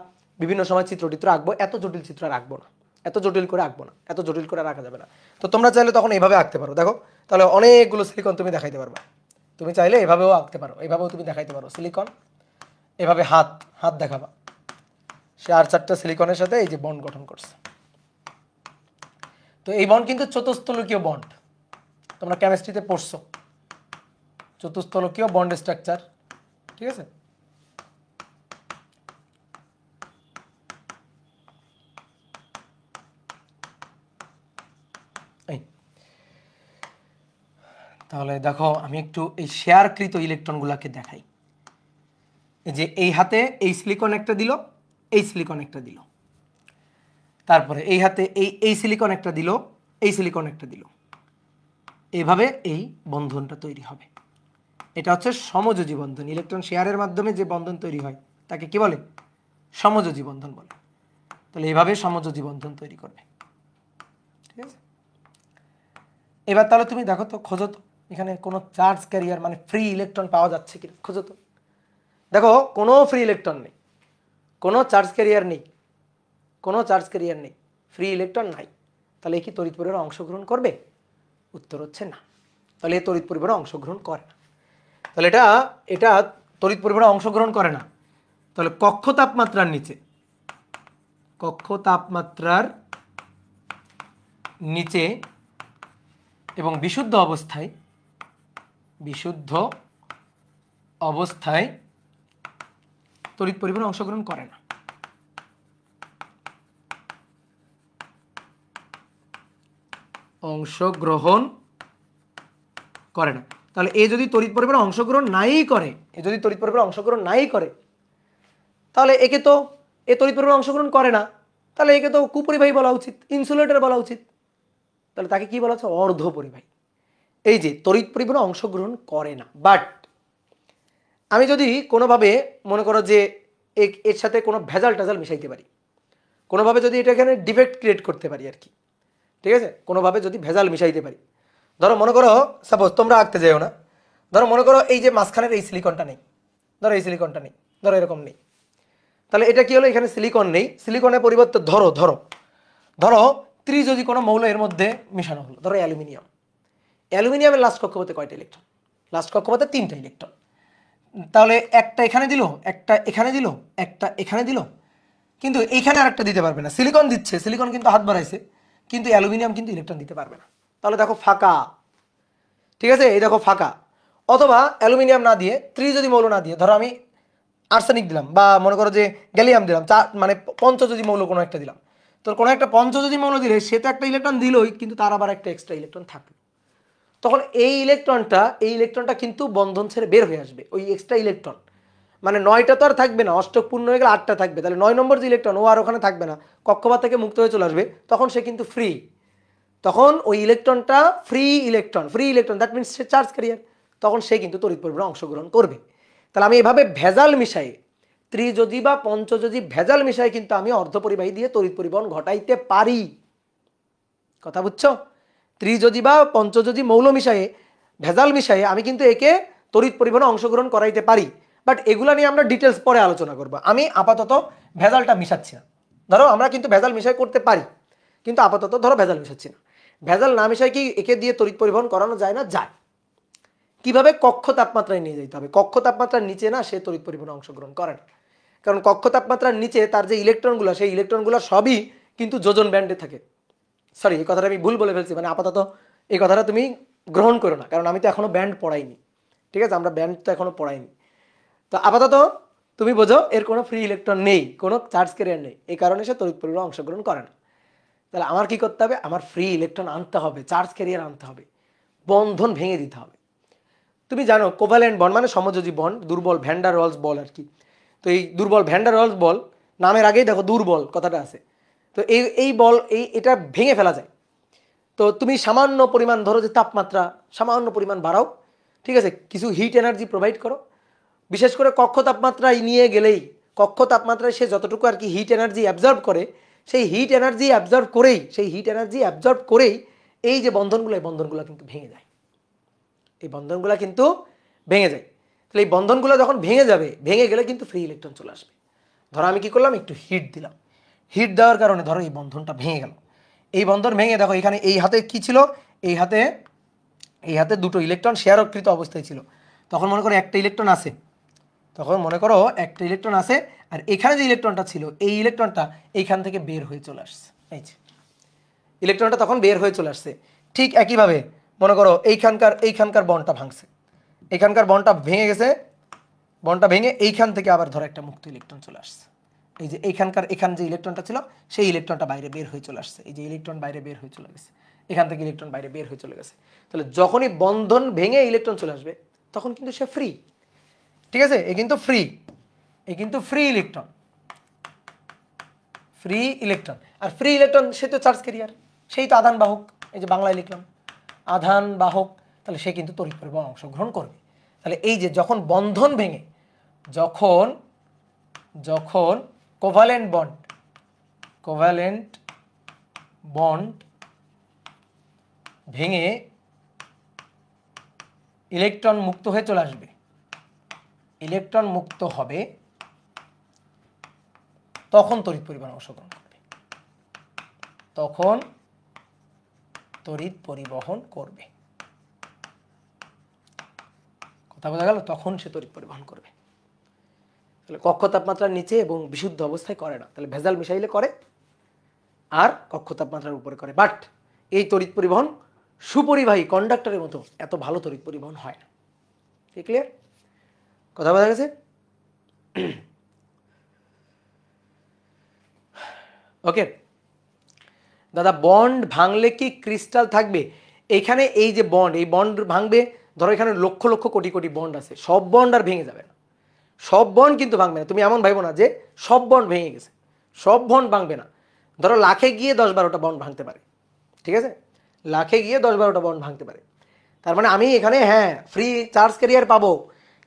বিভিন্ন সময় চিত্র টিত্র আঁকবো এত জটিল চিত্র আর আঁকবো না এত জটিল করে আঁকবো না এত জটিল করে আঁকা যাবে না তো তোমরা চাইলে তখন এইভাবে আঁকতে পারো দেখো তাহলে অনেকগুলো সিলিকন তুমি দেখাইতে পারবা তুমি চাইলে এভাবেও আঁকতে পারো এভাবেও তুমি দেখাইতে পারো সিলিকন এভাবে হাত হাত দেখাবা সে আর চারটা সিলিকনের সাথে এই যে বন্ড গঠন করছে তো এই বন্ড কিন্তু চতুস্থলকীয় বন্ড তোমরা কেমিস্ট্রিতে পড়ছো চতুস্থলকীয় বন্ড স্ট্রাকচার ঠিক আছে তাহলে দেখো আমি একটু এই শেয়ারকৃত ইলেকট্রনগুলোকে দেখাই যে এই হাতে এই সিলিকন একটা দিল এই সিলিকন একটা দিল তারপরে এই হাতে এই এই সিলিকন একটা দিল এই সিলিকন একটা দিল এইভাবে এই বন্ধনটা তৈরি হবে এটা হচ্ছে সমযোজী বন্ধন ইলেকট্রন শেয়ারের মাধ্যমে যে বন্ধন তৈরি হয় তাকে কি বলে সমযোজী বন্ধন বলে তাহলে এইভাবে সমযোজী বন্ধন তৈরি করবে ঠিক আছে এবার তাহলে তুমি দেখো তো খোঁজো তো এখানে কোনো চার্জ ক্যারিয়ার মানে ফ্রি ইলেকট্রন পাওয়া যাচ্ছে না খুঁজো তো দেখো কোনো ফ্রি ইলেকট্রন নেই কোনো চার্জ ক্যারিয়ার নেই কোনো চার্জ ক্যারিয়ার নেই ফ্রি ইলেকট্রন নাই তাহলে কি তড়িৎ পরিবারে অংশগ্রহণ করবে উত্তর হচ্ছে না তাহলে এ তড়িৎ পরিবারে অংশগ্রহণ করে না তাহলে এটা এটা তড়িৎ পরিবারে অংশগ্রহণ করে না তাহলে কক্ষ তাপমাত্রার নিচে কক্ষ তাপমাত্রার নিচে এবং বিশুদ্ধ অবস্থায় বিশুদ্ধ অবস্থায় তড়িৎ পরিবহন অংশগ্রহণ করে না অংশগ্রহণ করে না তাহলে এ যদি তড়িৎ পরিবহন অংশগ্রহণ নাই করে এ যদি তড়িৎ পরিবহন অংশগ্রহণ নাই করে তাহলে একে তো এ তড়িৎ পরিবহন অংশগ্রহণ করে না তাহলে একে তো কুপরিবাহী বলা উচিত ইনসুলেটর বলা উচিত তাহলে তাকে কি বলা হচ্ছে অর্ধপরিবাহী এই যে তড়িৎ পরিবহনে অংশগ্রহণ করে না বাট আমি যদি কোনোভাবে মনে করো যে এর সাথে কোনো ভেজাল টাজাল মিশাইতে পারি কোনোভাবে যদি এটা এখানে ডিফেক্ট ক্রিয়েট করতে পারি আর কি ঠিক আছে কোনোভাবে যদি ভেজাল মিশাইতে পারি ধরো মনে করো সাপোজ তোমরা আঁকতে যাও না ধরো মনে করো এই যে মাঝখানের এই সিলিকনটা নেই ধরো এই সিলিকনটা নেই ধরো এরকম নেই তাহলে এটা কি হলো এখানে সিলিকন নেই সিলিকনের পরিবর্তে ধরো ধরো ধরো ত্রি যদি কোনো মৌল এর মধ্যে মেশানো হলো ধরো অ্যালুমিনিয়াম অ্যালুমিনিয়ামের লাস্ট কক্ষপথে কয়টা ইলেকট্রন লাস্ট কক্ষপথে তিনটা ইলেকট্রন তাহলে একটা এখানে দিল একটা এখানে দিল একটা এখানে দিল কিন্তু এখানে আর একটা দিতে পারবে না সিলিকন দিচ্ছে সিলিকন কিন্তু হাত বাড়াইছে কিন্তু অ্যালুমিনিয়াম কিন্তু ইলেকট্রন দিতে পারবে না তাহলে দেখো ফাঁকা ঠিক আছে এই দেখো ফাঁকা অথবা অ্যালুমিনিয়াম না দিয়ে ত্রি যদি মৌল না দিয়ে ধরো আমি আর্সেনিক দিলাম বা মনে করো যে গ্যালিয়াম দিলাম চা মানে পঞ্চ যদি মৌল কোনো একটা দিলাম তোর কোনো একটা পঞ্চ যদি মৌল দিলে সে তো একটা ইলেকট্রন দিলই কিন্তু তার আবার একটা এক্সট্রা ইলেকট্রন থাকলো তখন এই ইলেকট্রনটা এই ইলেকট্রনটা কিন্তু বন্ধন ছেড়ে বের হয়ে আসবে ওই এক্সট্রা ইলেকট্রন মানে নয়টা তো আর থাকবে না অষ্টক পূর্ণ হয়ে গেলে আটটা থাকবে তাহলে নয় নম্বর যে ইলেকট্রন ও আর ওখানে থাকবে না কক্ষপাত থেকে মুক্ত হয়ে চলে আসবে তখন সে কিন্তু ফ্রি তখন ওই ইলেকট্রনটা free electron free electron that means সে চার্জ ক্যারিয়ার তখন সে কিন্তু তড়িৎ পরিবহনে অংশগ্রহণ করবে তাহলে আমি এভাবে ভেজাল মিশাই যদি বা যদি ভেজাল মিশাই কিন্তু আমি অর্ধপরিবাহী দিয়ে তড়িৎ পরিবহন ঘটাইতে পারি কথা বুঝছো ত্রিযোজি বা পঞ্চযোজি মৌল মিশায়ে ভেজাল মিশায়ে আমি কিন্তু একে তড়িৎ পরিবহনে অংশগ্রহণ করাইতে পারি বাট এগুলা নিয়ে আমরা ডিটেলস পরে আলোচনা করব আমি আপাতত ভেজালটা মিশাচ্ছি না ধরো আমরা কিন্তু ভেজাল মিশাই করতে পারি কিন্তু আপাতত ধরো ভেজাল মিশাচ্ছি না ভেজাল না মিশাই কি একে দিয়ে তড়িৎ পরিবহন করানো যায় না যায় কিভাবে কক্ষ তাপমাত্রায় নিয়ে যেতে হবে কক্ষ তাপমাত্রার নিচে না সে তড়িৎ পরিবহনে অংশগ্রহণ করে না কারণ কক্ষ তাপমাত্রার নিচে তার যে ইলেকট্রনগুলো সেই ইলেকট্রনগুলো সবই কিন্তু যোজন ব্যান্ডে থাকে সরি এই কথাটা আমি ভুল বলে ফেলছি মানে আপাতত এই কথাটা তুমি গ্রহণ করো না কারণ আমি তো এখনও ব্যান্ড পড়াইনি ঠিক আছে আমরা ব্যান্ড তো এখনও পড়াইনি তো আপাতত তুমি বোঝো এর কোনো ফ্রি ইলেকট্রন নেই কোনো চার্জ ক্যারিয়ার নেই এই কারণে সে তড়িৎ পরিবহন অংশগ্রহণ করে না তাহলে আমার কি করতে হবে আমার ফ্রি ইলেকট্রন আনতে হবে চার্জ ক্যারিয়ার আনতে হবে বন্ধন ভেঙে দিতে হবে তুমি জানো কোভ্যালেন্ট বন মানে সমযোজী বন দুর্বল ভ্যান্ডার রলস বল আর কি তো এই দুর্বল ভ্যান্ডার রলস বল নামের আগেই দেখো দুর্বল কথাটা আছে তো এই এই বল এই এটা ভেঙে ফেলা যায় তো তুমি সামান্য পরিমাণ ধরো যে তাপমাত্রা সামান্য পরিমাণ বাড়াও ঠিক আছে কিছু হিট এনার্জি প্রোভাইড করো বিশেষ করে কক্ষ তাপমাত্রায় নিয়ে গেলেই কক্ষ তাপমাত্রায় সে যতটুকু আর কি হিট এনার্জি অ্যাবজর্ব করে সেই হিট এনার্জি অ্যাবজর্ব করেই সেই হিট এনার্জি অ্যাবজর্ব করেই এই যে বন্ধনগুলো এই বন্ধনগুলো কিন্তু ভেঙে যায় এই বন্ধনগুলো কিন্তু ভেঙে যায় তাহলে এই বন্ধনগুলো যখন ভেঙে যাবে ভেঙে গেলে কিন্তু ফ্রি ইলেকট্রন চলে আসবে ধরো আমি কী করলাম একটু হিট দিলাম হিট দেওয়ার কারণে ধরো এই বন্ধনটা ভেঙে গেল এই বন্ধন ভেঙে দেখো এখানে এই হাতে কি ছিল এই হাতে এই হাতে দুটো ইলেকট্রন শেয়ারকৃত অবস্থায় ছিল তখন মনে করো একটা ইলেকট্রন আছে তখন মনে করো একটা ইলেকট্রন আছে আর এখানে যে ইলেকট্রনটা ছিল এই ইলেকট্রনটা এইখান থেকে বের হয়ে চলে আসছে এই যে ইলেকট্রনটা তখন বের হয়ে চলে আসছে ঠিক একইভাবে মনে করো এইখানকার এইখানকার বনটা ভাঙছে এখানকার বনটা ভেঙে গেছে বনটা ভেঙে এইখান থেকে আবার ধরো একটা মুক্ত ইলেকট্রন চলে আসছে এই যে এখানকার এখান যে ইলেকট্রনটা ছিল সেই ইলেকট্রনটা বাইরে বের হয়ে চলে আসছে এই যে ইলেকট্রন বাইরে বের হয়ে চলে গেছে এখান থেকে ইলেকট্রন বাইরে বের হয়ে চলে গেছে তাহলে যখনই বন্ধন ভেঙে ইলেকট্রন চলে আসবে তখন কিন্তু সে ফ্রি ঠিক আছে এ কিন্তু ফ্রি এ কিন্তু ফ্রি ইলেকট্রন ফ্রি ইলেকট্রন আর ফ্রি ইলেকট্রন সে তো চার্জ ক্যারিয়ার সেই তো আধান বাহক এই যে বাংলায় লিখলাম আধান বাহক তাহলে সে কিন্তু তরিত পরিবহন অংশগ্রহণ করবে তাহলে এই যে যখন বন্ধন ভেঙে যখন যখন কোভালেন্ট বন্ড কোভালেন্ট বন্ড ভেঙে ইলেকট্রন মুক্ত হয়ে চলে আসবে ইলেকট্রন মুক্ত হবে তখন তড়িৎ পরিবহন অংশগ্রহণ করবে তখন তড়িৎ পরিবহন করবে কথা বোঝা গেল তখন সে তড়িৎ পরিবহন করবে তাহলে কক্ষ তাপমাত্রার নিচে এবং বিশুদ্ধ অবস্থায় করে না তাহলে ভেজাল মিশাইলে করে আর কক্ষ তাপমাত্রার উপরে করে বাট এই তড়িৎ পরিবহন সুপরিবাহী কন্ডাক্টরের মতো এত ভালো তড়িৎ পরিবহন হয় না ঠিক ক্লিয়ার কথা বলা গেছে ওকে দাদা বন্ড ভাঙলে কি ক্রিস্টাল থাকবে এইখানে এই যে বন্ড এই বন্ড ভাঙবে ধরো এখানে লক্ষ লক্ষ কোটি কোটি বন্ড আছে সব বন্ড আর ভেঙে যাবে না সব বন কিন্তু ভাঙবে না তুমি এমন ভাইবো না যে সব বন ভেঙে গেছে সব বন ভাঙবে না ধরো লাখে গিয়ে দশ বারোটা বন ভাঙতে পারে ঠিক আছে লাখে গিয়ে দশ বারোটা বন ভাঙতে পারে তার মানে আমি এখানে হ্যাঁ ফ্রি চার্জ ক্যারিয়ার পাবো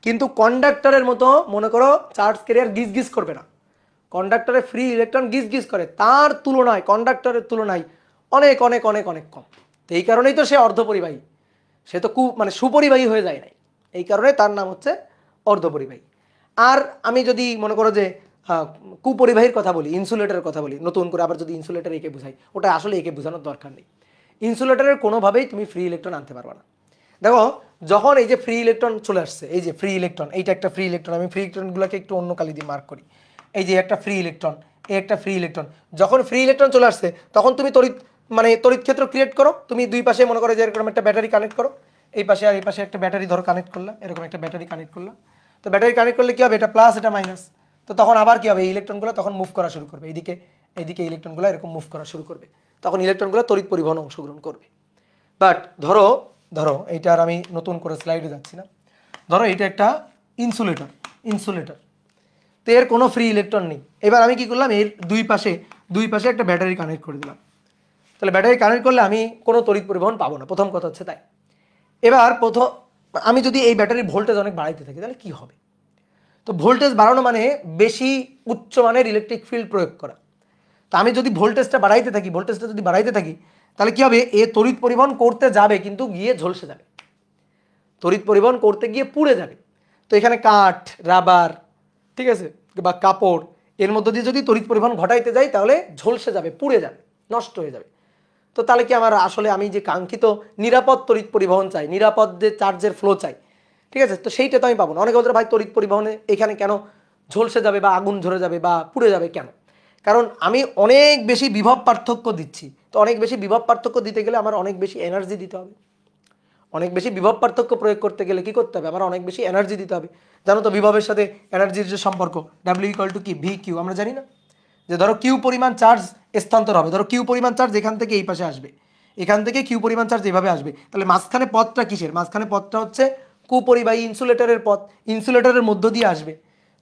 কিন্তু কন্ডাক্টরের মতো মনে করো চার্জ ক্যারিয়ার গিজ গিজ করবে না কন্ডাক্টরে ফ্রি ইলেকট্রন গিজ গিজ করে তার তুলনায় কন্ডাক্টরের তুলনায় অনেক অনেক অনেক অনেক কম তো এই কারণেই তো সে অর্ধপরিবাহী সে তো কু মানে সুপরিবাহী হয়ে যায় নাই এই কারণে তার নাম হচ্ছে অর্ধপরিবাহী আর আমি যদি মনে করো যে কুপরিবাহীর কথা বলি ইনসুলেটারের কথা বলি নতুন করে আবার যদি ইনসুলেটার একে বোঝাই ওটা আসলে একে বোঝানোর দরকার নেই ইনসুলেটারের কোনোভাবেই তুমি ফ্রি ইলেকট্রন আনতে পারবে না দেখো যখন এই যে ফ্রি ইলেকট্রন চলে আসছে এই যে ফ্রি ইলেকট্রন এইটা একটা ফ্রি ইলেকট্রন আমি ফ্রি ইলেকট্রনগুলোকে একটু অন্য কালি দিয়ে মার্ক করি এই যে একটা ফ্রি ইলেকট্রন এই একটা ফ্রি ইলেকট্রন যখন ফ্রি ইলেকট্রন চলে আসছে তখন তুমি তড়িৎ মানে তড়িৎ ক্ষেত্র ক্রিয়েট করো তুমি দুই পাশে মনে করো যে এরকম একটা ব্যাটারি কানেক্ট করো এই পাশে আর এই পাশে একটা ব্যাটারি ধরো কানেক্ট করলাম এরকম একটা ব্যাটারি কানেক্ট করলাম তো ব্যাটারি কানেক্ট করলে কি হবে এটা প্লাস এটা মাইনাস তো তখন আবার কী হবে এই ইলেকট্রনগুলো তখন মুভ করা শুরু করবে এইদিকে এইদিকে ইলেকট্রনগুলো এরকম মুভ করা শুরু করবে তখন ইলেকট্রনগুলো তড়িৎ পরিবহন অংশগ্রহণ করবে বাট ধরো ধরো এইটার আমি নতুন করে স্লাইডে যাচ্ছি না ধরো এটা একটা ইনসুলেটর ইনসুলেটর তো এর কোনো ফ্রি ইলেকট্রন নেই এবার আমি কি করলাম এর দুই পাশে দুই পাশে একটা ব্যাটারি কানেক্ট করে দিলাম তাহলে ব্যাটারি কানেক্ট করলে আমি কোনো তড়িৎ পরিবহন পাবো না প্রথম কথা হচ্ছে তাই এবার প্রথম আমি যদি এই ব্যাটারির ভোল্টেজ অনেক বাড়াইতে থাকি তাহলে কি হবে তো ভোল্টেজ বাড়ানো মানে বেশি উচ্চমানের ইলেকট্রিক ফিল্ড প্রয়োগ করা তো আমি যদি ভোল্টেজটা বাড়াইতে থাকি ভোল্টেজটা যদি বাড়াইতে থাকি তাহলে কী হবে এ তড়িৎ পরিবহন করতে যাবে কিন্তু গিয়ে ঝলসে যাবে তড়িৎ পরিবহন করতে গিয়ে পুড়ে যাবে তো এখানে কাঠ রাবার ঠিক আছে বা কাপড় এর মধ্য দিয়ে যদি তড়িৎ পরিবহন ঘটাইতে যাই তাহলে ঝলসে যাবে পুড়ে যাবে নষ্ট হয়ে যাবে তো তাহলে কি আমার আসলে আমি যে কাঙ্ক্ষিত নিরাপদ তড়িৎ পরিবহন চাই নিরাপদ যে চার্জের ফ্লো চাই ঠিক আছে তো সেইটা তো আমি পাবো না অনেকে বলতে ভাই তড়িৎ পরিবহনে এখানে কেন ঝলসে যাবে বা আগুন ঝরে যাবে বা পুড়ে যাবে কেন কারণ আমি অনেক বেশি বিভব পার্থক্য দিচ্ছি তো অনেক বেশি বিভব পার্থক্য দিতে গেলে আমার অনেক বেশি এনার্জি দিতে হবে অনেক বেশি বিভব পার্থক্য প্রয়োগ করতে গেলে কি করতে হবে আমার অনেক বেশি এনার্জি দিতে হবে জানো তো বিভবের সাথে এনার্জির যে সম্পর্ক ডাব্লিউ ইকাল টু কি ভি কিউ আমরা জানি না যে ধরো কিউ পরিমাণ চার্জ স্থানান্তর হবে ধরো কিউ পরিমাণ চার্জ এখান থেকে এই পাশে আসবে এখান থেকে কিউ পরিমাণ চার্জ এভাবে আসবে তাহলে মাঝখানে পথটা কিসের মাঝখানে পথটা হচ্ছে কুপরিবাহী ইনসুলেটরের পথ ইনসুলেটরের মধ্য দিয়ে আসবে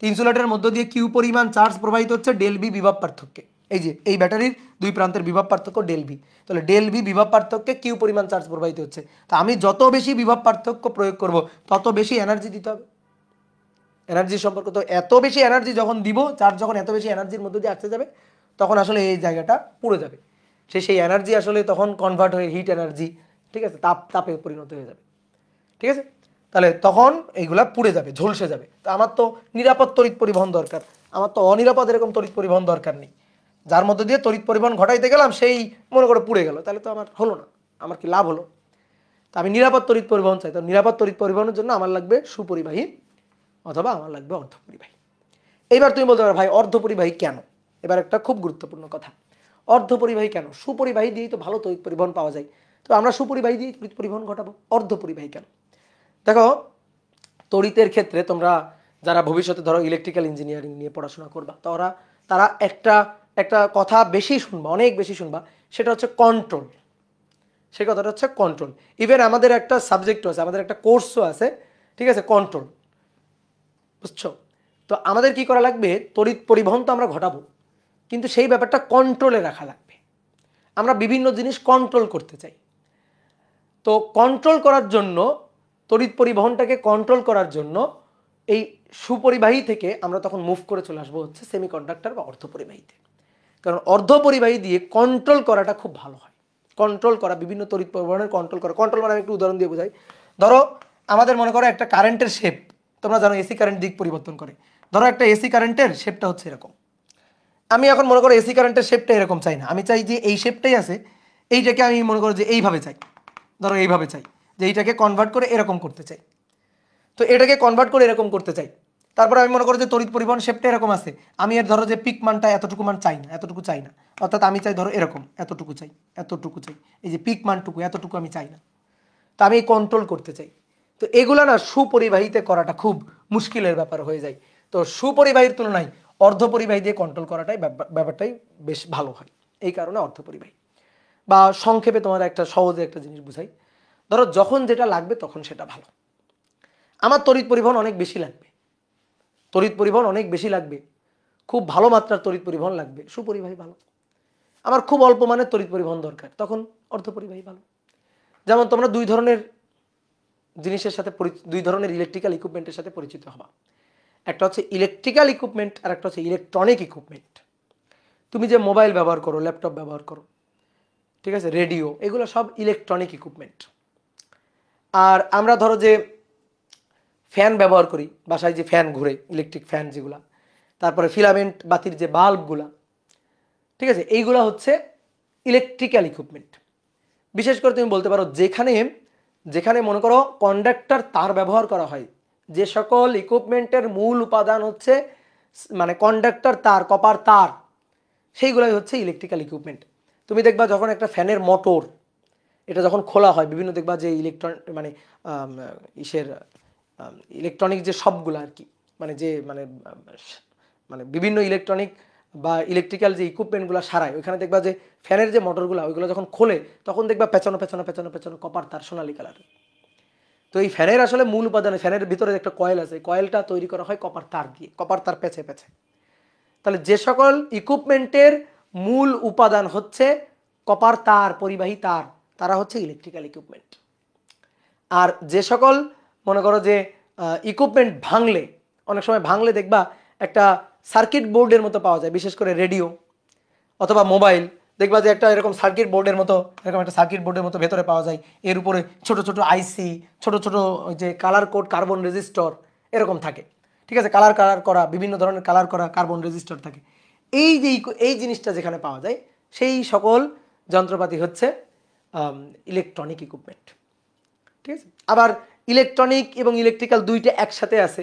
ইনসুলেটারের মধ্য দিয়ে কিউ পরিমাণ চার্জ প্রবাহিত হচ্ছে ডেল বি বিভব পার্থক্যে এই যে এই ব্যাটারির দুই প্রান্তের বিভব পার্থক্য ডেল বি তাহলে ডেল বি বিভব পার্থক্যে কিউ পরিমাণ চার্জ প্রবাহিত হচ্ছে তা আমি যত বেশি বিভব পার্থক্য প্রয়োগ করব তত বেশি এনার্জি দিতে হবে এনার্জি তো এত বেশি এনার্জি যখন দিব চার্জ যখন এত বেশি এনার্জির মধ্যে দিয়ে আসতে যাবে তখন আসলে এই জায়গাটা পুড়ে যাবে সে সেই এনার্জি আসলে তখন কনভার্ট হয়ে হিট এনার্জি ঠিক আছে তাপ তাপে পরিণত হয়ে যাবে ঠিক আছে তাহলে তখন এইগুলা পুড়ে যাবে ঝলসে যাবে তো আমার তো নিরাপদ তড়িৎ পরিবহন দরকার আমার তো অনিরাপদ এরকম তড়িৎ পরিবহন দরকার নেই যার মধ্যে দিয়ে তড়িৎ পরিবহন ঘটাইতে গেলাম সেই মনে করে পুড়ে গেল তাহলে তো আমার হলো না আমার কি লাভ হলো তো আমি নিরাপদ তড়িৎ পরিবহন চাই তো নিরাপদ তড়িৎ পরিবহনের জন্য আমার লাগবে সুপরিবাহী অথবা আমার লাগবে অর্ধ পরিবাহী এইবার তুমি বলতে পারো ভাই অর্ধ পরিবাহী কেন এবার একটা খুব গুরুত্বপূর্ণ কথা অর্ধ পরিবাহী কেন সুপরিবাহী দিয়েই তো ভালো তো পরিবহন পাওয়া যায় তো আমরা সুপরিবাহী দিয়ে তড়িৎ পরিবহন ঘটাবো পরিবাহী কেন দেখো তড়িতের ক্ষেত্রে তোমরা যারা ভবিষ্যতে ধরো ইলেকট্রিক্যাল ইঞ্জিনিয়ারিং নিয়ে পড়াশোনা করবা তারা তারা একটা একটা কথা বেশি শুনবা অনেক বেশি শুনবা সেটা হচ্ছে কন্ট্রোল সেই কথাটা হচ্ছে কন্ট্রোল ইভেন আমাদের একটা সাবজেক্টও আছে আমাদের একটা কোর্সও আছে ঠিক আছে কন্ট্রোল বুঝছো তো আমাদের কি করা লাগবে তড়িৎ পরিবহন তো আমরা ঘটাবো কিন্তু সেই ব্যাপারটা কন্ট্রোলে রাখা লাগবে আমরা বিভিন্ন জিনিস কন্ট্রোল করতে চাই তো কন্ট্রোল করার জন্য তড়িৎ পরিবহনটাকে কন্ট্রোল করার জন্য এই সুপরিবাহী থেকে আমরা তখন মুভ করে চলে আসবো হচ্ছে সেমি কন্ডাক্টার বা অর্ধপরিবাহীতে কারণ অর্ধপরিবাহী দিয়ে কন্ট্রোল করাটা খুব ভালো হয় কন্ট্রোল করা বিভিন্ন তড়িৎ পরিবহনের কন্ট্রোল করা কন্ট্রোল মানে করার আমি একটু উদাহরণ দিয়ে বোঝাই ধরো আমাদের মনে করো একটা কারেন্টের শেপ তোমরা জানো এসি কারেন্ট দিক পরিবর্তন করে ধরো একটা এসি কারেন্টের শেপটা হচ্ছে এরকম আমি এখন মনে করো এসি কারেন্টের শেপটা এরকম চাই না আমি চাই যে এই শেপটাই আছে এইটাকে আমি মনে করো যে এইভাবে চাই ধরো এইভাবে চাই যে এইটাকে কনভার্ট করে এরকম করতে চাই তো এটাকে কনভার্ট করে এরকম করতে চাই তারপরে আমি মনে করো যে তড়িৎ পরিবহন শেপটা এরকম আছে আমি এর ধরো যে পিক মানটা এতটুকু মান চাই না এতটুকু চাই না অর্থাৎ আমি চাই ধরো এরকম এতটুকু চাই এতটুকু চাই এই যে পিক মানটুকু এতটুকু আমি চাই না তা আমি কন্ট্রোল করতে চাই তো এগুলো না সুপরিবাহিতে করাটা খুব মুশকিলের ব্যাপার হয়ে যায় তো সুপরিবাহীর তুলনায় অর্ধপরিবাহী দিয়ে কন্ট্রোল করাটাই ব্যাপারটাই বেশ ভালো হয় এই কারণে অর্ধপরিবাহী বা সংক্ষেপে তোমার একটা সহজে একটা জিনিস বুঝাই ধরো যখন যেটা লাগবে তখন সেটা ভালো আমার তড়িৎ পরিবহন অনেক বেশি লাগবে তড়িৎ পরিবহন অনেক বেশি লাগবে খুব ভালো মাত্রার তড়িৎ পরিবহন লাগবে সুপরিবাহী ভালো আমার খুব অল্প মানের তড়িৎ পরিবহন দরকার তখন অর্ধপরিবাহী ভালো যেমন তোমরা দুই ধরনের জিনিসের সাথে দুই ধরনের ইলেকট্রিক্যাল ইকুইপমেন্টের সাথে পরিচিত হওয়া একটা হচ্ছে ইলেকট্রিক্যাল ইকুইপমেন্ট আর একটা হচ্ছে ইলেকট্রনিক ইকুইপমেন্ট তুমি যে মোবাইল ব্যবহার করো ল্যাপটপ ব্যবহার করো ঠিক আছে রেডিও এগুলো সব ইলেকট্রনিক ইকুইপমেন্ট আর আমরা ধরো যে ফ্যান ব্যবহার করি বাসায় যে ফ্যান ঘুরে ইলেকট্রিক ফ্যান যেগুলা তারপরে ফিলামেন্ট বাতির যে বাল্বগুলা ঠিক আছে এইগুলা হচ্ছে ইলেকট্রিক্যাল ইকুইপমেন্ট বিশেষ করে তুমি বলতে পারো যেখানে যেখানে মনে করো কন্ডাক্টর তার ব্যবহার করা হয় যে সকল ইকুইপমেন্টের মূল উপাদান হচ্ছে মানে কন্ডাক্টর তার কপার তার সেইগুলোই হচ্ছে ইলেকট্রিক্যাল ইকুইপমেন্ট তুমি দেখবা যখন একটা ফ্যানের মোটর এটা যখন খোলা হয় বিভিন্ন দেখবা যে ইলেকট্রন মানে ইসের ইলেকট্রনিক যে সবগুলো আর কি মানে যে মানে মানে বিভিন্ন ইলেকট্রনিক বা ইলেকট্রিক্যাল যে ইকুইপমেন্টগুলো সারায় ওইখানে দেখবা যে ফ্যানের যে মোটরগুলো ওইগুলো যখন খোলে তখন দেখবা পেছানো পেছানো পেছানো পেছানো কপার তার সোনালি কালার তো এই ফ্যানের আসলে মূল উপাদানে ফ্যানের ভিতরে একটা কয়েল আছে কয়েলটা তৈরি করা হয় কপার তার দিয়ে কপার তার পেছে পেছে তাহলে যে সকল ইকুইপমেন্টের মূল উপাদান হচ্ছে কপার তার পরিবাহী তার তারা হচ্ছে ইলেকট্রিক্যাল ইকুইপমেন্ট আর যে সকল মনে করো যে ইকুইপমেন্ট ভাঙলে অনেক সময় ভাঙলে দেখবা একটা সার্কিট বোর্ডের মতো পাওয়া যায় বিশেষ করে রেডিও অথবা মোবাইল দেখবা যে একটা এরকম সার্কিট বোর্ডের মতো এরকম একটা সার্কিট বোর্ডের মতো ভেতরে পাওয়া যায় এর উপরে ছোট ছোট আইসি ছোট ছোট যে কালার কোড কার্বন রেজিস্টর এরকম থাকে ঠিক আছে কালার কালার করা বিভিন্ন ধরনের কালার করা কার্বন রেজিস্টর থাকে এই যে এই জিনিসটা যেখানে পাওয়া যায় সেই সকল যন্ত্রপাতি হচ্ছে ইলেকট্রনিক ইকুইপমেন্ট ঠিক আছে আবার ইলেকট্রনিক এবং ইলেকট্রিক্যাল দুইটা একসাথে আছে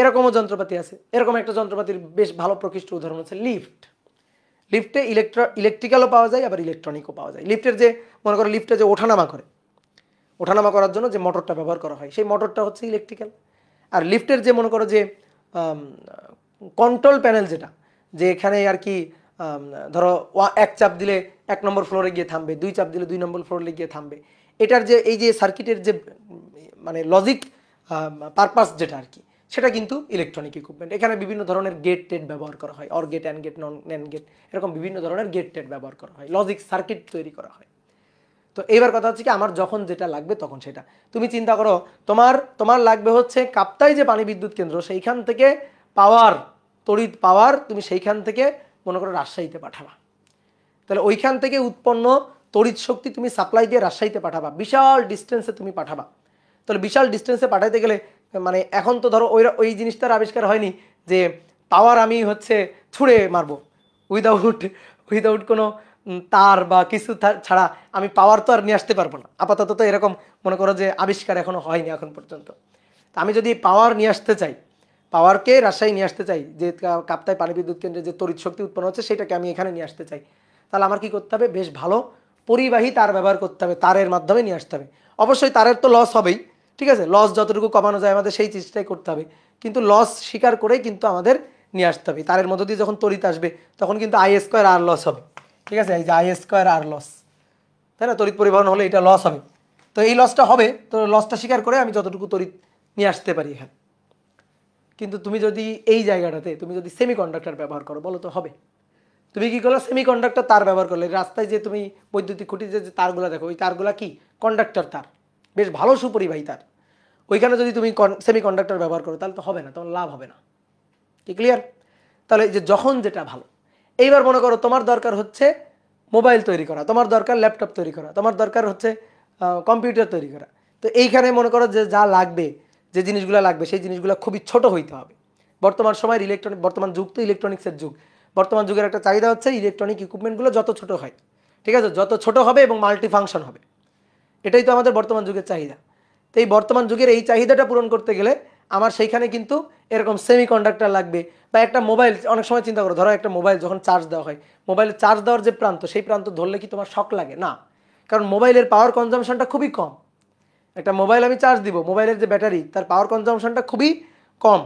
এরকমও যন্ত্রপাতি আছে এরকম একটা যন্ত্রপাতির বেশ ভালো প্রকৃষ্ট উদাহরণ হচ্ছে লিফট লিফটে ইলেকট্র ইলেকট্রিক্যালও পাওয়া যায় আবার ইলেকট্রনিকও পাওয়া যায় লিফটের যে মনে করো লিফটে যে ওঠানামা করে ওঠানামা করার জন্য যে মোটরটা ব্যবহার করা হয় সেই মোটরটা হচ্ছে ইলেকট্রিক্যাল আর লিফটের যে মনে করো যে কন্ট্রোল প্যানেল যেটা যে এখানে আর কি ধরো এক চাপ দিলে এক নম্বর ফ্লোরে গিয়ে থামবে দুই চাপ দিলে দুই নম্বর ফ্লোরে গিয়ে থামবে এটার যে এই যে সার্কিটের যে মানে লজিক পারপাস যেটা আর কি সেটা কিন্তু ইলেকট্রনিক ইকুইপমেন্ট এখানে বিভিন্ন ধরনের গেট টেট ব্যবহার করা হয় or gate and gate NAND gate এরকম বিভিন্ন ধরনের গেট টেট ব্যবহার করা হয় লজিক সার্কিট তৈরি করা হয় তো এইবার কথা হচ্ছে কি আমার যখন যেটা লাগবে তখন সেটা তুমি চিন্তা করো তোমার তোমার লাগবে হচ্ছে কাপ্তাই যে পানি বিদ্যুৎ কেন্দ্র সেইখান থেকে পাওয়ার তড়িৎ পাওয়ার তুমি সেইখান থেকে মনে করো রাজশাহীতে পাঠাবা তাহলে ওইখান থেকে উৎপন্ন তড়িৎ শক্তি তুমি সাপ্লাই দিয়ে রাজশাহীতে পাঠাবা বিশাল ডিস্টেন্সে তুমি পাঠাবা তাহলে বিশাল ডিস্টেন্সে পাঠাইতে গেলে মানে এখন তো ধরো ওই ওই জিনিসটার আবিষ্কার হয়নি যে টাওয়ার আমি হচ্ছে ছুঁড়ে মারবো উইদাউট উইদাউট কোনো তার বা কিছু ছাড়া আমি পাওয়ার তো আর নিয়ে আসতে পারবো না আপাতত তো এরকম মনে করো যে আবিষ্কার এখনও হয়নি এখন পর্যন্ত আমি যদি পাওয়ার নিয়ে আসতে চাই পাওয়ারকে রাজশাহী নিয়ে আসতে চাই যে কাপ্তায় পানি বিদ্যুৎ কেন্দ্রে যে তড়িৎ শক্তি উৎপন্ন হচ্ছে সেটাকে আমি এখানে নিয়ে আসতে চাই তাহলে আমার কি করতে হবে বেশ ভালো পরিবাহী তার ব্যবহার করতে হবে তারের মাধ্যমে নিয়ে আসতে হবে অবশ্যই তারের তো লস হবেই ঠিক আছে লস যতটুকু কমানো যায় আমাদের সেই চেষ্টাই করতে হবে কিন্তু লস স্বীকার করেই কিন্তু আমাদের নিয়ে আসতে হবে তারের মধ্য দিয়ে যখন তরিত আসবে তখন কিন্তু আই স্কোয়ার আর লস হবে ঠিক আছে এই যে আই স্কোয়ার আর লস তাই না তড়িৎ পরিবহন হলে এটা লস হবে তো এই লসটা হবে তো লসটা স্বীকার করে আমি যতটুকু তড়িৎ নিয়ে আসতে পারি হ্যাঁ কিন্তু তুমি যদি এই জায়গাটাতে তুমি যদি সেমি কন্ডাক্টর ব্যবহার করো বলো তো হবে তুমি কী করলো সেমি কন্ডাক্টর তার ব্যবহার করলে রাস্তায় যে তুমি বৈদ্যুতিক খুঁটি যে তারগুলো দেখো ওই তারগুলো কি কন্ডাক্টর তার বেশ ভালো সুপরিবাহী তার ওইখানে যদি তুমি সেমি কন্ডাক্টর ব্যবহার করো তাহলে তো হবে না তখন লাভ হবে না কি ক্লিয়ার তাহলে যে যখন যেটা ভালো এইবার মনে করো তোমার দরকার হচ্ছে মোবাইল তৈরি করা তোমার দরকার ল্যাপটপ তৈরি করা তোমার দরকার হচ্ছে কম্পিউটার তৈরি করা তো এইখানে মনে করো যে যা লাগবে যে জিনিসগুলো লাগবে সেই জিনিসগুলো খুবই ছোট হইতে হবে বর্তমান সময়ের ইলেকট্রনিক বর্তমান যুগ তো ইলেকট্রনিক্সের যুগ বর্তমান যুগের একটা চাহিদা হচ্ছে ইলেকট্রনিক ইকুইপমেন্টগুলো যত ছোট হয় ঠিক আছে যত ছোট হবে এবং মাল্টি ফাংশন হবে এটাই তো আমাদের বর্তমান যুগের চাহিদা তো এই বর্তমান যুগের এই চাহিদাটা পূরণ করতে গেলে আমার সেইখানে কিন্তু এরকম সেমি কন্ডাক্টার লাগবে বা একটা মোবাইল অনেক সময় চিন্তা করো ধরো একটা মোবাইল যখন চার্জ দেওয়া হয় মোবাইলে চার্জ দেওয়ার যে প্রান্ত সেই প্রান্ত ধরলে কি তোমার শখ লাগে না কারণ মোবাইলের পাওয়ার কনজামশনটা খুবই কম একটা মোবাইল আমি চার্জ দিব মোবাইলের যে ব্যাটারি তার পাওয়ার কনজামশনটা খুবই কম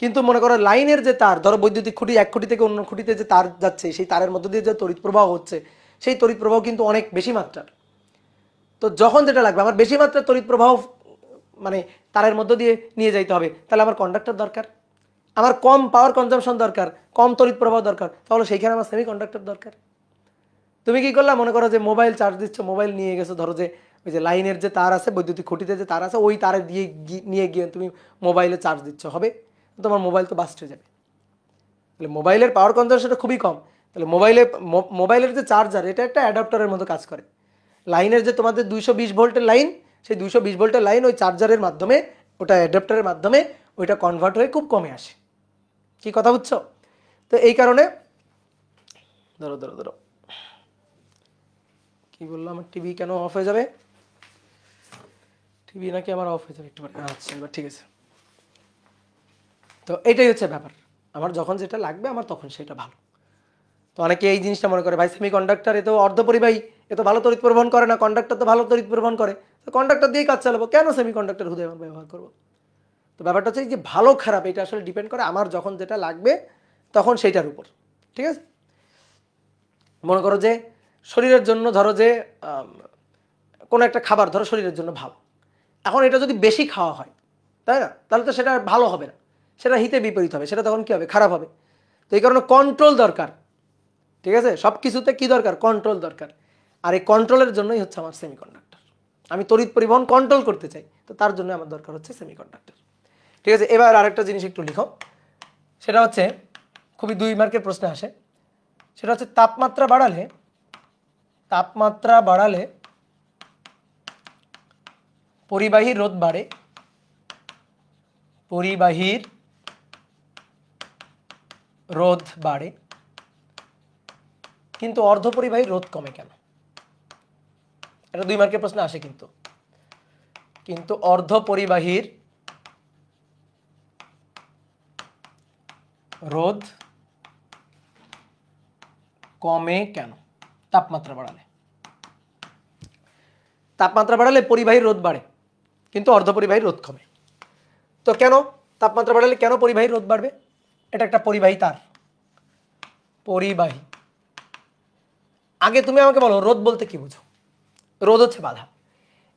কিন্তু মনে করো লাইনের যে তার ধরো বৈদ্যুতিক খুঁটি এক খুঁটি থেকে অন্য খুঁটিতে যে তার যাচ্ছে সেই তারের মধ্য দিয়ে যে তড়িৎ প্রবাহ হচ্ছে সেই তড়িৎ প্রবাহ কিন্তু অনেক বেশি মাত্রার তো যখন যেটা লাগবে আমার বেশি মাত্রায় তড়িৎ প্রবাহ মানে তারের মধ্য দিয়ে নিয়ে যাইতে হবে তাহলে আমার কন্ডাক্টর দরকার আমার কম পাওয়ার কনজামশন দরকার কম তড়িৎ প্রবাহ দরকার তাহলে সেইখানে আমার সেমি কন্ডাক্টর দরকার তুমি কি করলা মনে করো যে মোবাইল চার্জ দিচ্ছ মোবাইল নিয়ে গেছো ধরো যে ওই যে লাইনের যে তার আছে বৈদ্যুতিক খুঁটিতে যে তার আছে ওই তারে দিয়ে নিয়ে গিয়ে তুমি মোবাইলে চার্জ দিচ্ছ হবে তোমার মোবাইল তো বাস্ট হয়ে যাবে তাহলে মোবাইলের পাওয়ার কনজামশনটা খুবই কম তাহলে মোবাইলে মোবাইলের যে চার্জার এটা একটা অ্যাডাপ্টারের মতো কাজ করে লাইনের যে তোমাদের দুইশো বিশ ভোল্টের লাইন সেই দুইশো বিশ ভোল্টের লাইন ওই চার্জারের মাধ্যমে ওটা অ্যাডাপ্টারের মাধ্যমে ওইটা কনভার্ট হয়ে খুব কমে আসে কি কথা বুঝছো তো এই কারণে ধরো ধরো ধরো কি বললো আমার টিভি কেন অফ হয়ে যাবে টিভি নাকি আমার অফ হয়ে যাবে একটু আচ্ছা এবার ঠিক আছে তো এটাই হচ্ছে ব্যাপার আমার যখন যেটা লাগবে আমার তখন সেটা ভালো তো অনেকে এই জিনিসটা মনে করে ভাই সেমি কন্ডাক্টার এ তো অর্ধপরিবাহী এ তো ভালো তরিত প্রবহন করে না কন্ডাক্টর তো ভালো তরিত প্রবহন করে তো কন্ডাক্টর দিয়েই কাজ চালাবো কেন সেমি কন্ডাক্টর হুদে আমার ব্যবহার করবো তো ব্যাপারটা হচ্ছে যে ভালো খারাপ এটা আসলে ডিপেন্ড করে আমার যখন যেটা লাগবে তখন সেইটার উপর ঠিক আছে মনে করো যে শরীরের জন্য ধরো যে কোনো একটা খাবার ধরো শরীরের জন্য ভালো এখন এটা যদি বেশি খাওয়া হয় তাই না তাহলে তো সেটা ভালো হবে না সেটা হিতে বিপরীত হবে সেটা তখন কী হবে খারাপ হবে তো এই কারণে কন্ট্রোল দরকার ঠিক আছে সব কিছুতে কী দরকার কন্ট্রোল দরকার আর এই কন্ট্রোলের জন্যই হচ্ছে আমার সেমিকন্ডাক্টর আমি তড়িৎ পরিবহন কন্ট্রোল করতে চাই তো তার জন্য আমার দরকার হচ্ছে সেমিকন্ডাক্টর ঠিক আছে এবার আরেকটা জিনিস একটু লিখো সেটা হচ্ছে খুবই দুই মার্কের প্রশ্ন আসে সেটা হচ্ছে তাপমাত্রা বাড়ালে তাপমাত্রা বাড়ালে পরিবাহী রোধ বাড়ে পরিবাহীর রোধ বাড়ে কিন্তু অর্ধপরিবাহী রোধ কমে কেন এটা দুই মার্কের প্রশ্ন আসে কিন্তু কিন্তু অর্ধ পরিবাহীর রোধ কমে কেন তাপমাত্রা বাড়ালে তাপমাত্রা বাড়ালে পরিবাহীর রোধ বাড়ে কিন্তু অর্ধ পরিবাহীর রোধ কমে তো কেন তাপমাত্রা বাড়ালে কেন পরিবাহীর রোধ বাড়বে এটা একটা পরিবাহী তার পরিবাহী আগে তুমি আমাকে বলো রোধ বলতে কি বুঝো রোধ হচ্ছে বাধা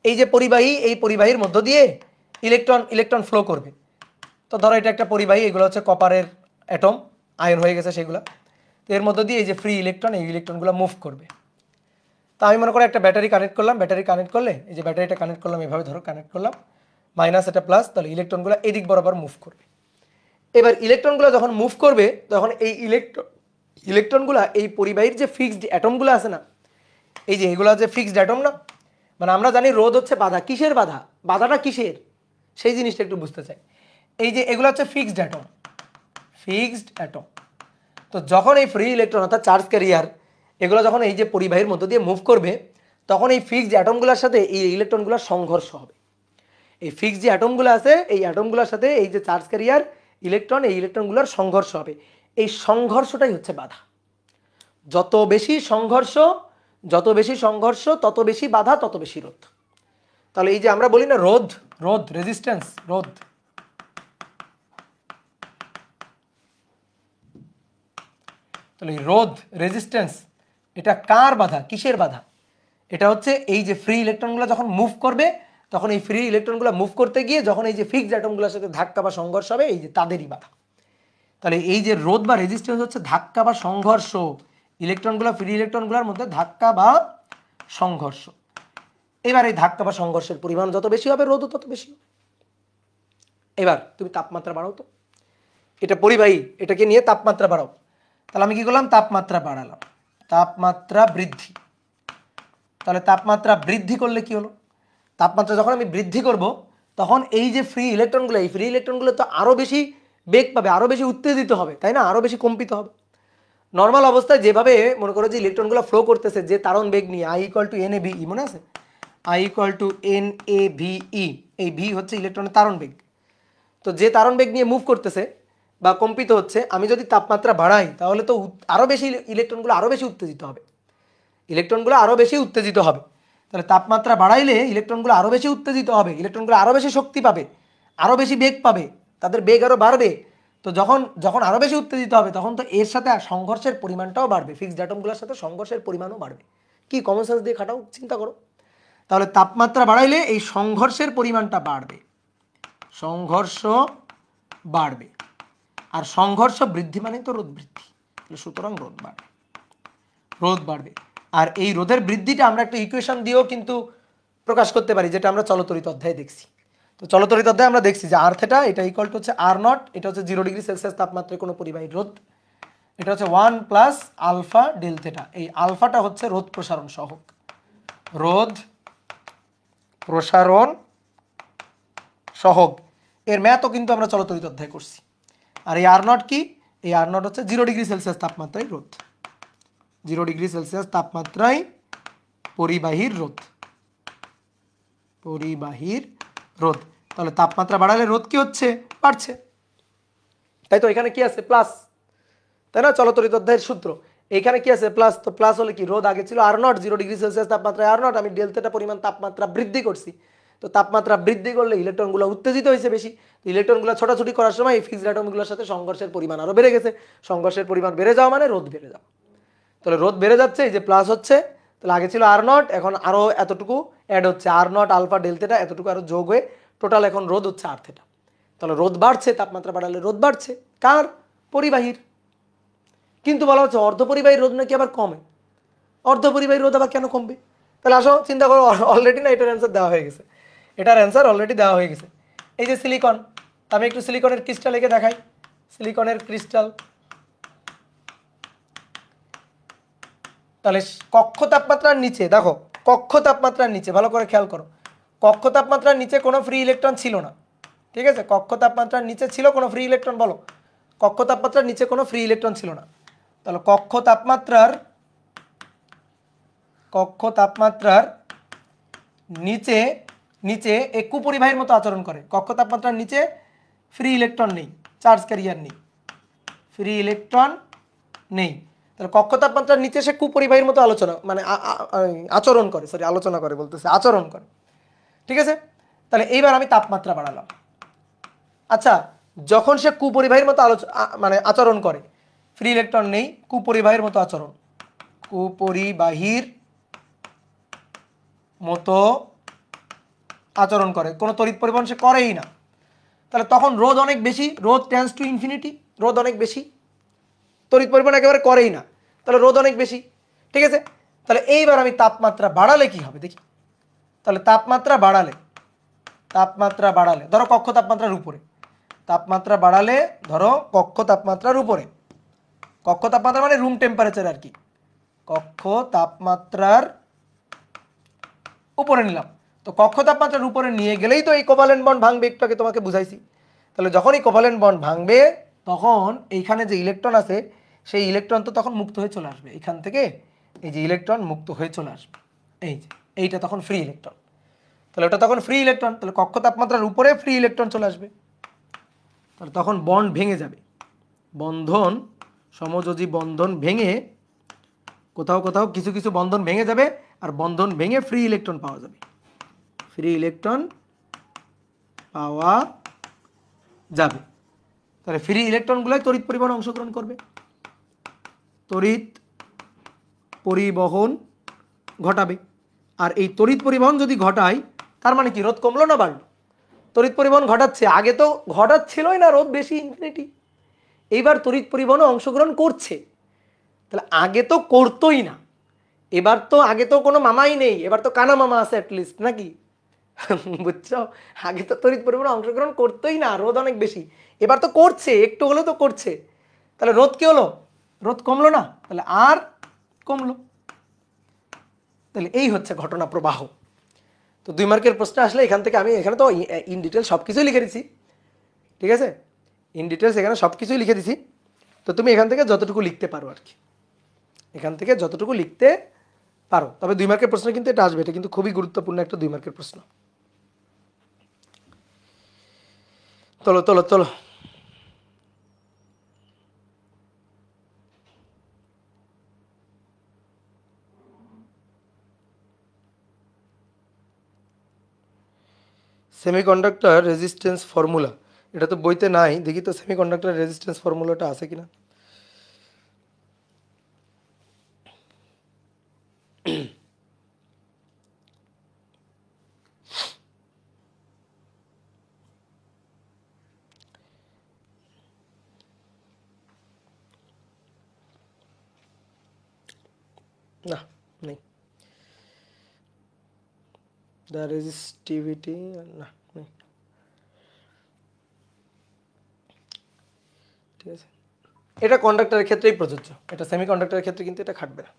এই যে পরিবাহী এই পরিবাহীর মধ্য দিয়ে ইলেকট্রন ইলেকট্রন ফ্লো করবে তো ধরো এটা একটা পরিবাহী এগুলো হচ্ছে কপারের অ্যাটম আয়ন হয়ে গেছে সেগুলো তো এর মধ্য দিয়ে এই যে ফ্রি ইলেকট্রন এই ইলেকট্রনগুলো মুভ করবে তা আমি মনে করি একটা ব্যাটারি কানেক্ট করলাম ব্যাটারি কানেক্ট করলে এই যে ব্যাটারিটা কানেক্ট করলাম এভাবে ধরো কানেক্ট করলাম মাইনাস এটা প্লাস তাহলে ইলেকট্রনগুলো এদিক বরাবর মুভ করবে এবার ইলেকট্রনগুলো যখন মুভ করবে তখন এই ইলেকট্রন ইলেকট্রনগুলো এই পরিবাহীর যে ফিক্সড অ্যাটমগুলো আছে না এই যে এগুলো যে ফিক্সড অ্যাটম না মানে আমরা জানি রোদ হচ্ছে বাধা কিসের বাধা বাধাটা কিসের সেই জিনিসটা একটু বুঝতে চাই এই যে এগুলো হচ্ছে ফিক্সড অ্যাটম ফিক্সড অ্যাটম তো যখন এই ফ্রি ইলেকট্রন অর্থাৎ চার্জ ক্যারিয়ার এগুলো যখন এই যে পরিবাহীর মধ্য দিয়ে মুভ করবে তখন এই ফিক্সড অ্যাটমগুলোর সাথে এই ইলেকট্রনগুলোর সংঘর্ষ হবে এই ফিক্সড যে অ্যাটমগুলো আছে এই অ্যাটমগুলোর সাথে এই যে চার্জ ক্যারিয়ার ইলেকট্রন এই ইলেকট্রনগুলোর সংঘর্ষ হবে এই সংঘর্ষটাই হচ্ছে বাধা যত বেশি সংঘর্ষ যত বেশি সংঘর্ষ তত বেশি বাধা তত বেশি রোধ তাহলে এই যে আমরা বলি না রোধ রোধ রেজিস্ট্যান্স রোধ তাহলে রোধ রেজিস্ট্যান্স এটা কার বাধা কিসের বাধা এটা হচ্ছে এই যে ফ্রি ইলেকট্রনগুলো যখন মুভ করবে তখন এই ফ্রি ইলেকট্রনগুলো মুভ করতে গিয়ে যখন এই যে ফিক্সড অ্যাটমগুলোর সাথে ধাক্কা বা সংঘর্ষ হবে এই যে তাদেরই বাধা তাহলে এই যে রোধ বা রেজিস্ট্যান্স হচ্ছে ধাক্কা বা সংঘর্ষ ইলেকট্রনগুলো ফ্রি ইলেকট্রনগুলোর মধ্যে ধাক্কা বা সংঘর্ষ এবার এই ধাক্কা বা সংঘর্ষের পরিমাণ যত বেশি হবে রোদও তত বেশি হবে এবার তুমি তাপমাত্রা বাড়াও তো এটা পরিবাহী এটাকে নিয়ে তাপমাত্রা বাড়াও তাহলে আমি কি করলাম তাপমাত্রা বাড়ালাম তাপমাত্রা বৃদ্ধি তাহলে তাপমাত্রা বৃদ্ধি করলে কি হলো তাপমাত্রা যখন আমি বৃদ্ধি করব তখন এই যে ফ্রি ইলেকট্রনগুলো এই ফ্রি ইলেকট্রনগুলো তো আরও বেশি বেগ পাবে আরও বেশি উত্তেজিত হবে তাই না আরও বেশি কম্পিত হবে নর্মাল অবস্থায় যেভাবে মনে করো যে ইলেকট্রনগুলো ফ্লো করতেছে যে তারণ বেগ নিয়ে I equal to N A V E মনে আছে I equal to N A V E এই ভি হচ্ছে ইলেকট্রনের তারণ বেগ তো যে তারণ বেগ নিয়ে মুভ করতেছে বা কম্পিত হচ্ছে আমি যদি তাপমাত্রা বাড়াই তাহলে তো আরও বেশি ইলেকট্রনগুলো আরও বেশি উত্তেজিত হবে ইলেকট্রনগুলো আরও বেশি উত্তেজিত হবে তাহলে তাপমাত্রা বাড়াইলে ইলেকট্রনগুলো আরও বেশি উত্তেজিত হবে ইলেকট্রনগুলো আরও বেশি শক্তি পাবে আরও বেশি বেগ পাবে তাদের বেগ আরও বাড়বে তো যখন যখন আরও বেশি উত্তেজিত হবে তখন তো এর সাথে সংঘর্ষের পরিমাণটাও বাড়বে ফিক্সড অ্যাটমগুলোর সাথে সংঘর্ষের পরিমাণও বাড়বে কি কমন সেন্স দিয়ে খাটাও চিন্তা করো তাহলে তাপমাত্রা বাড়াইলে এই সংঘর্ষের পরিমাণটা বাড়বে সংঘর্ষ বাড়বে আর সংঘর্ষ বৃদ্ধি মানে তো রোদ বৃদ্ধি সুতরাং রোদ বাড়বে রোদ বাড়বে আর এই রোদের বৃদ্ধিটা আমরা একটা ইকুয়েশন দিয়েও কিন্তু প্রকাশ করতে পারি যেটা আমরা চলতরিত অধ্যায়ে দেখছি তো চলতরিত অধ্যায় আমরা দেখছি যে আর থেটা এটা ইকুয়াল টু হচ্ছে আর নট এটা হচ্ছে জিরো ডিগ্রি সেলসিয়াস তাপমাত্রায় কোনো পরিবাহী রোধ এটা হচ্ছে one plus alpha del theta এই আলফাটা হচ্ছে রোধ প্রসারণ সহক রোধ প্রসারণ সহক এর ম্যাথও কিন্তু আমরা চলতরিত অধ্যায় করছি আর এই আর নট কি এই আর নট হচ্ছে জিরো ডিগ্রি সেলসিয়াস তাপমাত্রায় রোধ জিরো ডিগ্রি সেলসিয়াস তাপমাত্রায় পরিবাহীর রোধ পরিবাহীর রোধ তাহলে তাপমাত্রা বাড়ালে রোদ কি হচ্ছে বাড়ছে তাই তো এখানে কি আছে প্লাস তাই না চলতরিত অধ্যায়ের সূত্র এখানে কি আছে প্লাস তো প্লাস হলে কি রোদ আগে ছিল R naught zero degree Celsius তাপমাত্রায় আর নট আমি ডেলতেটা পরিমাণ তাপমাত্রা বৃদ্ধি করছি তো তাপমাত্রা বৃদ্ধি করলে ইলেকট্রনগুলো উত্তেজিত হয়েছে বেশি ইলেকট্রনগুলো ছোটাছুটি করার সময় এই ফিক্সড অ্যাটমগুলোর সাথে সংঘর্ষের পরিমাণ আরও বেড়ে গেছে সংঘর্ষের পরিমাণ বেড়ে যাওয়া মানে রোদ বেড়ে যাওয়া তাহলে রোদ বেড়ে যাচ্ছে এই যে প্লাস হচ্ছে তাহলে আগে ছিল আর নট এখন আরও এতটুকু অ্যাড হচ্ছে আর নট আলফা ডেলতেটা এতটুকু আরও যোগ হয়ে টোটাল এখন রোদ হচ্ছে আর থেটা তাহলে রোদ বাড়ছে তাপমাত্রা বাড়ালে রোদ বাড়ছে কার পরিবাহীর কিন্তু বলা হচ্ছে অর্ধপরিবাহী রোদ নাকি আবার কমে অর্ধপরিবাহী রোদ আবার কেন কমবে তাহলে আসো চিন্তা করো অলরেডি না এটার অ্যান্সার দেওয়া হয়ে গেছে এটার অ্যান্সার অলরেডি দেওয়া হয়ে গেছে এই যে সিলিকন আমি একটু সিলিকনের ক্রিস্টাল এঁকে দেখাই সিলিকনের ক্রিস্টাল তাহলে কক্ষ তাপমাত্রার নিচে দেখো কক্ষ তাপমাত্রার নিচে ভালো করে খেয়াল করো কক্ষ তাপমাত্রার নিচে কোনো ফ্রি ইলেকট্রন ছিল না ঠিক আছে কক্ষ তাপমাত্রার নিচে ছিল কোনো ফ্রি ইলেকট্রন বলো কক্ষ তাপমাত্রার নিচে কোনো ফ্রি ইলেকট্রন ছিল না তাহলে কক্ষ তাপমাত্রার কক্ষ তাপমাত্রার নিচে নিচে একু পরিবাহীর মতো আচরণ করে কক্ষ তাপমাত্রার নিচে ফ্রি ইলেকট্রন নেই চার্জ ক্যারিয়ার নেই ফ্রি ইলেকট্রন নেই তাহলে কক্ষ তাপমাত্রার নিচে সে কুপরিবাহীর মতো আলোচনা মানে আচরণ করে সরি আলোচনা করে বলতেছে আচরণ করে ঠিক আছে তাহলে এইবার আমি তাপমাত্রা বাড়ালাম আচ্ছা যখন সে কুপরিবাহীর মতো আলোচ মানে আচরণ করে ফ্রি ইলেকট্রন নেই কুপরিবাহীর মতো আচরণ কুপরিবাহীর মতো আচরণ করে কোনো তরিত পরিবহন সে করেই না তাহলে তখন রোদ অনেক বেশি রোদ টেন্স টু ইনফিনিটি রোদ অনেক বেশি তড়িৎ পরিবহন একেবারে করেই না তাহলে রোদ অনেক বেশি ঠিক আছে তাহলে এইবার আমি তাপমাত্রা বাড়ালে কি হবে দেখি তাহলে তাপমাত্রা বাড়ালে তাপমাত্রা বাড়ালে ধরো কক্ষ তাপমাত্রার উপরে তাপমাত্রা বাড়ালে ধরো কক্ষ তাপমাত্রার উপরে কক্ষ তাপমাত্রা মানে রুম টেম্পারেচার আর কি কক্ষ তাপমাত্রার উপরে নিলাম তো কক্ষ তাপমাত্রার উপরে নিয়ে গেলেই তো এই কোভালেন বন্ড ভাঙবে একটু আগে তোমাকে বুঝাইছি তাহলে যখন এই কোভালেন বন্ড ভাঙবে তখন এইখানে যে ইলেকট্রন আছে সেই ইলেকট্রন তো তখন মুক্ত হয়ে চলে আসবে এখান থেকে এই যে ইলেকট্রন মুক্ত হয়ে চলে আসবে এই যে এইটা তখন ফ্রি ইলেকট্রন তাহলে ওটা তখন ফ্রি ইলেকট্রন তাহলে কক্ষ তাপমাত্রার উপরে ফ্রি ইলেকট্রন চলে আসবে তাহলে তখন বন্ড ভেঙে যাবে বন্ধন সমযোজী বন্ধন ভেঙে কোথাও কোথাও কিছু কিছু বন্ধন ভেঙে যাবে আর বন্ধন ভেঙে ফ্রি ইলেকট্রন পাওয়া যাবে ফ্রি ইলেকট্রন পাওয়া যাবে তাহলে ফ্রি ইলেকট্রনগুলোই তড়িৎ পরিবহন অংশগ্রহণ করবে তড়িৎ পরিবহন ঘটাবে আর এই তড়িৎ পরিবহন যদি ঘটায় তার মানে কি রোদ কমলো না বাড়লো তড়িৎ পরিবহন ঘটাচ্ছে আগে তো ঘটাচ্ছিলই না রোদ বেশি ইনফিনিটি এইবার তড়িৎ পরিবহনও অংশগ্রহণ করছে তাহলে আগে তো করতোই না এবার তো আগে তো কোনো মামাই নেই এবার তো কানা মামা আছে অ্যাটলিস্ট নাকি বুঝছো আগে তো তড়িৎ পরিবহন অংশগ্রহণ করতোই না রোদ অনেক বেশি এবার তো করছে একটু হলেও তো করছে তাহলে রোদ কী হলো রোদ কমলো না তাহলে আর কমলো তাহলে এই হচ্ছে ঘটনা প্রবাহ তো দুই মার্কের প্রশ্ন আসলে এখান থেকে আমি এখানে তো ইন ডিটেল সব কিছুই লিখে দিছি ঠিক আছে ইন ডিটেলস এখানে সব কিছুই লিখে দিছি তো তুমি এখান থেকে যতটুকু লিখতে পারো আর কি এখান থেকে যতটুকু লিখতে পারো তবে দুই মার্কের প্রশ্ন কিন্তু এটা আসবে এটা কিন্তু খুবই গুরুত্বপূর্ণ একটা দুই মার্কের প্রশ্ন তলো তলো তলো সেমিকন্ডাক্টর রেজিস্ট্যান্স ফর্মুলা এটা তো বইতে নাই দেখি তো সেমিকন্ডাক্টর রেজিস্ট্যান্স ফর্মুলাটা আছে কিনা the resistivity না এটা কন্ডাক্টরের ক্ষেত্রেই প্রযোজ্য এটা সেমি কন্ডাক্টরের ক্ষেত্রে কিন্তু এটা খাটবে না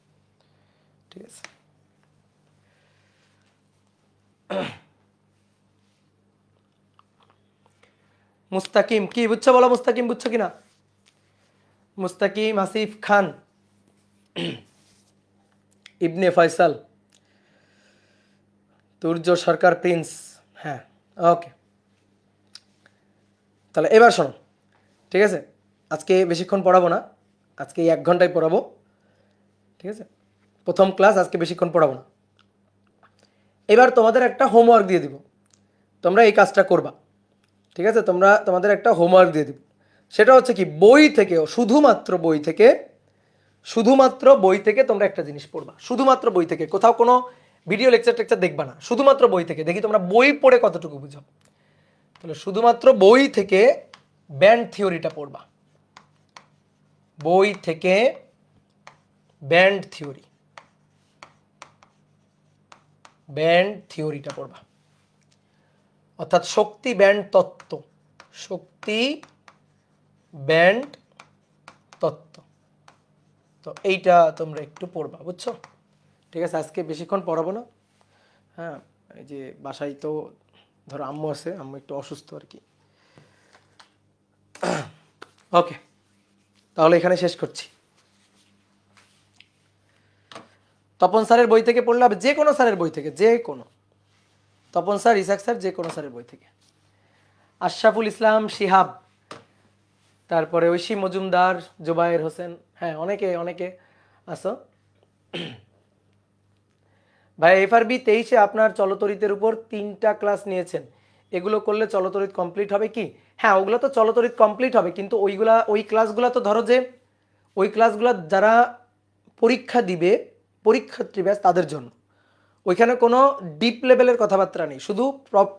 ঠিক আছে মুস্তাকিম কি বুঝছো বলো মুস্তাকিম বুঝছো কিনা মুস্তাকিম আসিফ খান ইবনে ফয়সাল তুর্য সরকার প্রিন্স হ্যাঁ ওকে তাহলে এবার শোনো ঠিক আছে আজকে বেশিক্ষণ পড়াবো না আজকে এক ঘন্টায় পড়াবো ঠিক আছে প্রথম ক্লাস আজকে বেশিক্ষণ পড়াবো না এবার তোমাদের একটা হোমওয়ার্ক দিয়ে দিব তোমরা এই কাজটা করবা ঠিক আছে তোমরা তোমাদের একটা হোমওয়ার্ক দিয়ে দিব সেটা হচ্ছে কি বই থেকে শুধুমাত্র বই থেকে শুধুমাত্র বই থেকে তোমরা একটা জিনিস পড়বা শুধুমাত্র বই থেকে কোথাও কোনো ভিডিও লেকচার টেকচার দেখবা না শুধুমাত্র বই থেকে দেখি তোমরা বই পড়ে কতটুকু বুঝো তাহলে শুধুমাত্র বই থেকে ব্যান্ড থিওরিটা পড়বা বই থেকে ব্যান্ড থিওরি ব্যান্ড থিওরিটা পড়বা অর্থাৎ শক্তি ব্যান্ড তত্ত্ব শক্তি ব্যান্ড তত্ত্ব তো এইটা তোমরা একটু পড়বা বুঝছো ঠিক আছে আজকে বেশিক্ষণ পড়াবো না হ্যাঁ এই যে বাসায় তো ধরো আম্মু আছে আম্মু একটু অসুস্থ আর কি ওকে তাহলে এখানে শেষ করছি তপন স্যারের বই থেকে পড়লে হবে যে কোনো স্যারের বই থেকে যে কোনো তপন স্যার ইসাক স্যার যে কোনো স্যারের বই থেকে আশরাফুল ইসলাম শিহাব তারপরে ঐশী মজুমদার জুবায়ের হোসেন হ্যাঁ অনেকে অনেকে আসো ভাই এফআরবি তেইশে আপনার চলতরিতের উপর তিনটা ক্লাস নিয়েছেন এগুলো করলে চলতরিত কমপ্লিট হবে কি হ্যাঁ ওগুলো তো চলতরিত কমপ্লিট হবে কিন্তু ওইগুলা ওই ক্লাসগুলো তো ধরো যে ওই ক্লাসগুলো যারা পরীক্ষা দিবে পরীক্ষার্থী ব্যাস তাদের জন্য ওইখানে কোনো ডিপ লেভেলের কথাবার্তা নেই শুধু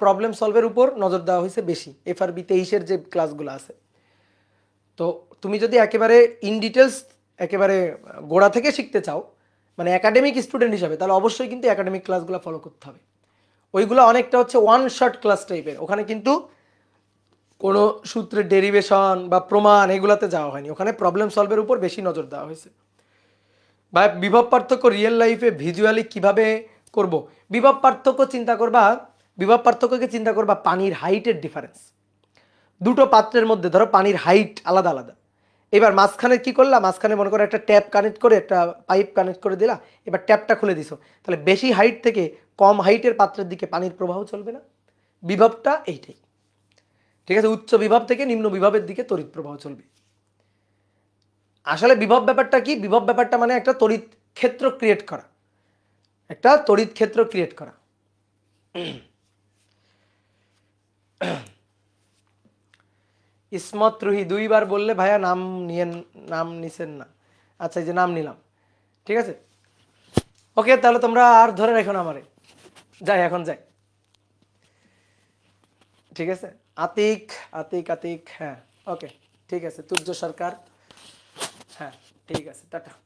প্রবলেম সলভের উপর নজর দেওয়া হয়েছে বেশি এফআরবি তেইশের যে ক্লাসগুলো আছে তো তুমি যদি একেবারে ইন ডিটেলস একেবারে গোড়া থেকে শিখতে চাও মানে একাডেমিক স্টুডেন্ট হিসাবে তাহলে অবশ্যই কিন্তু একাডেমিক ক্লাসগুলো ফলো করতে হবে ওইগুলো অনেকটা হচ্ছে ওয়ান শট ক্লাস টাইপের ওখানে কিন্তু কোনো সূত্রের ডেরিভেশন বা প্রমাণ এগুলাতে যাওয়া হয়নি ওখানে প্রবলেম সলভের উপর বেশি নজর দেওয়া হয়েছে বা বিভব পার্থক্য রিয়েল লাইফে ভিজুয়ালি কিভাবে করব। বিভব পার্থক্য চিন্তা করবা বিভব পার্থক্যকে চিন্তা করবা পানির হাইটের ডিফারেন্স দুটো পাত্রের মধ্যে ধরো পানির হাইট আলাদা আলাদা এবার মাঝখানে কি করলাম মাঝখানে মনে করো একটা ট্যাপ কানেক্ট করে একটা পাইপ কানেক্ট করে দিলা এবার ট্যাপটা খুলে দিছো তাহলে বেশি হাইট থেকে কম হাইটের পাত্রের দিকে পানির প্রবাহ চলবে না বিভবটা এইটাই ঠিক আছে উচ্চ বিভব থেকে নিম্ন বিভবের দিকে তড়িৎ প্রবাহ চলবে আসলে বিভব ব্যাপারটা কি বিভব ব্যাপারটা মানে একটা তড়িৎ ক্ষেত্র ক্রিয়েট করা একটা তড়িৎ ক্ষেত্র ক্রিয়েট করা ইসমত রুহি দুইবার বললে ভাইয়া নাম নিয়ে নাম নিছেন না আচ্ছা এই যে নাম নিলাম ঠিক আছে ওকে তাহলে তোমরা আর ধরে রেখো না আমারে যাই এখন যাই ঠিক আছে আতিক আতিক আতিক হ্যাঁ ওকে ঠিক আছে তুর্য সরকার হ্যাঁ ঠিক আছে টাটা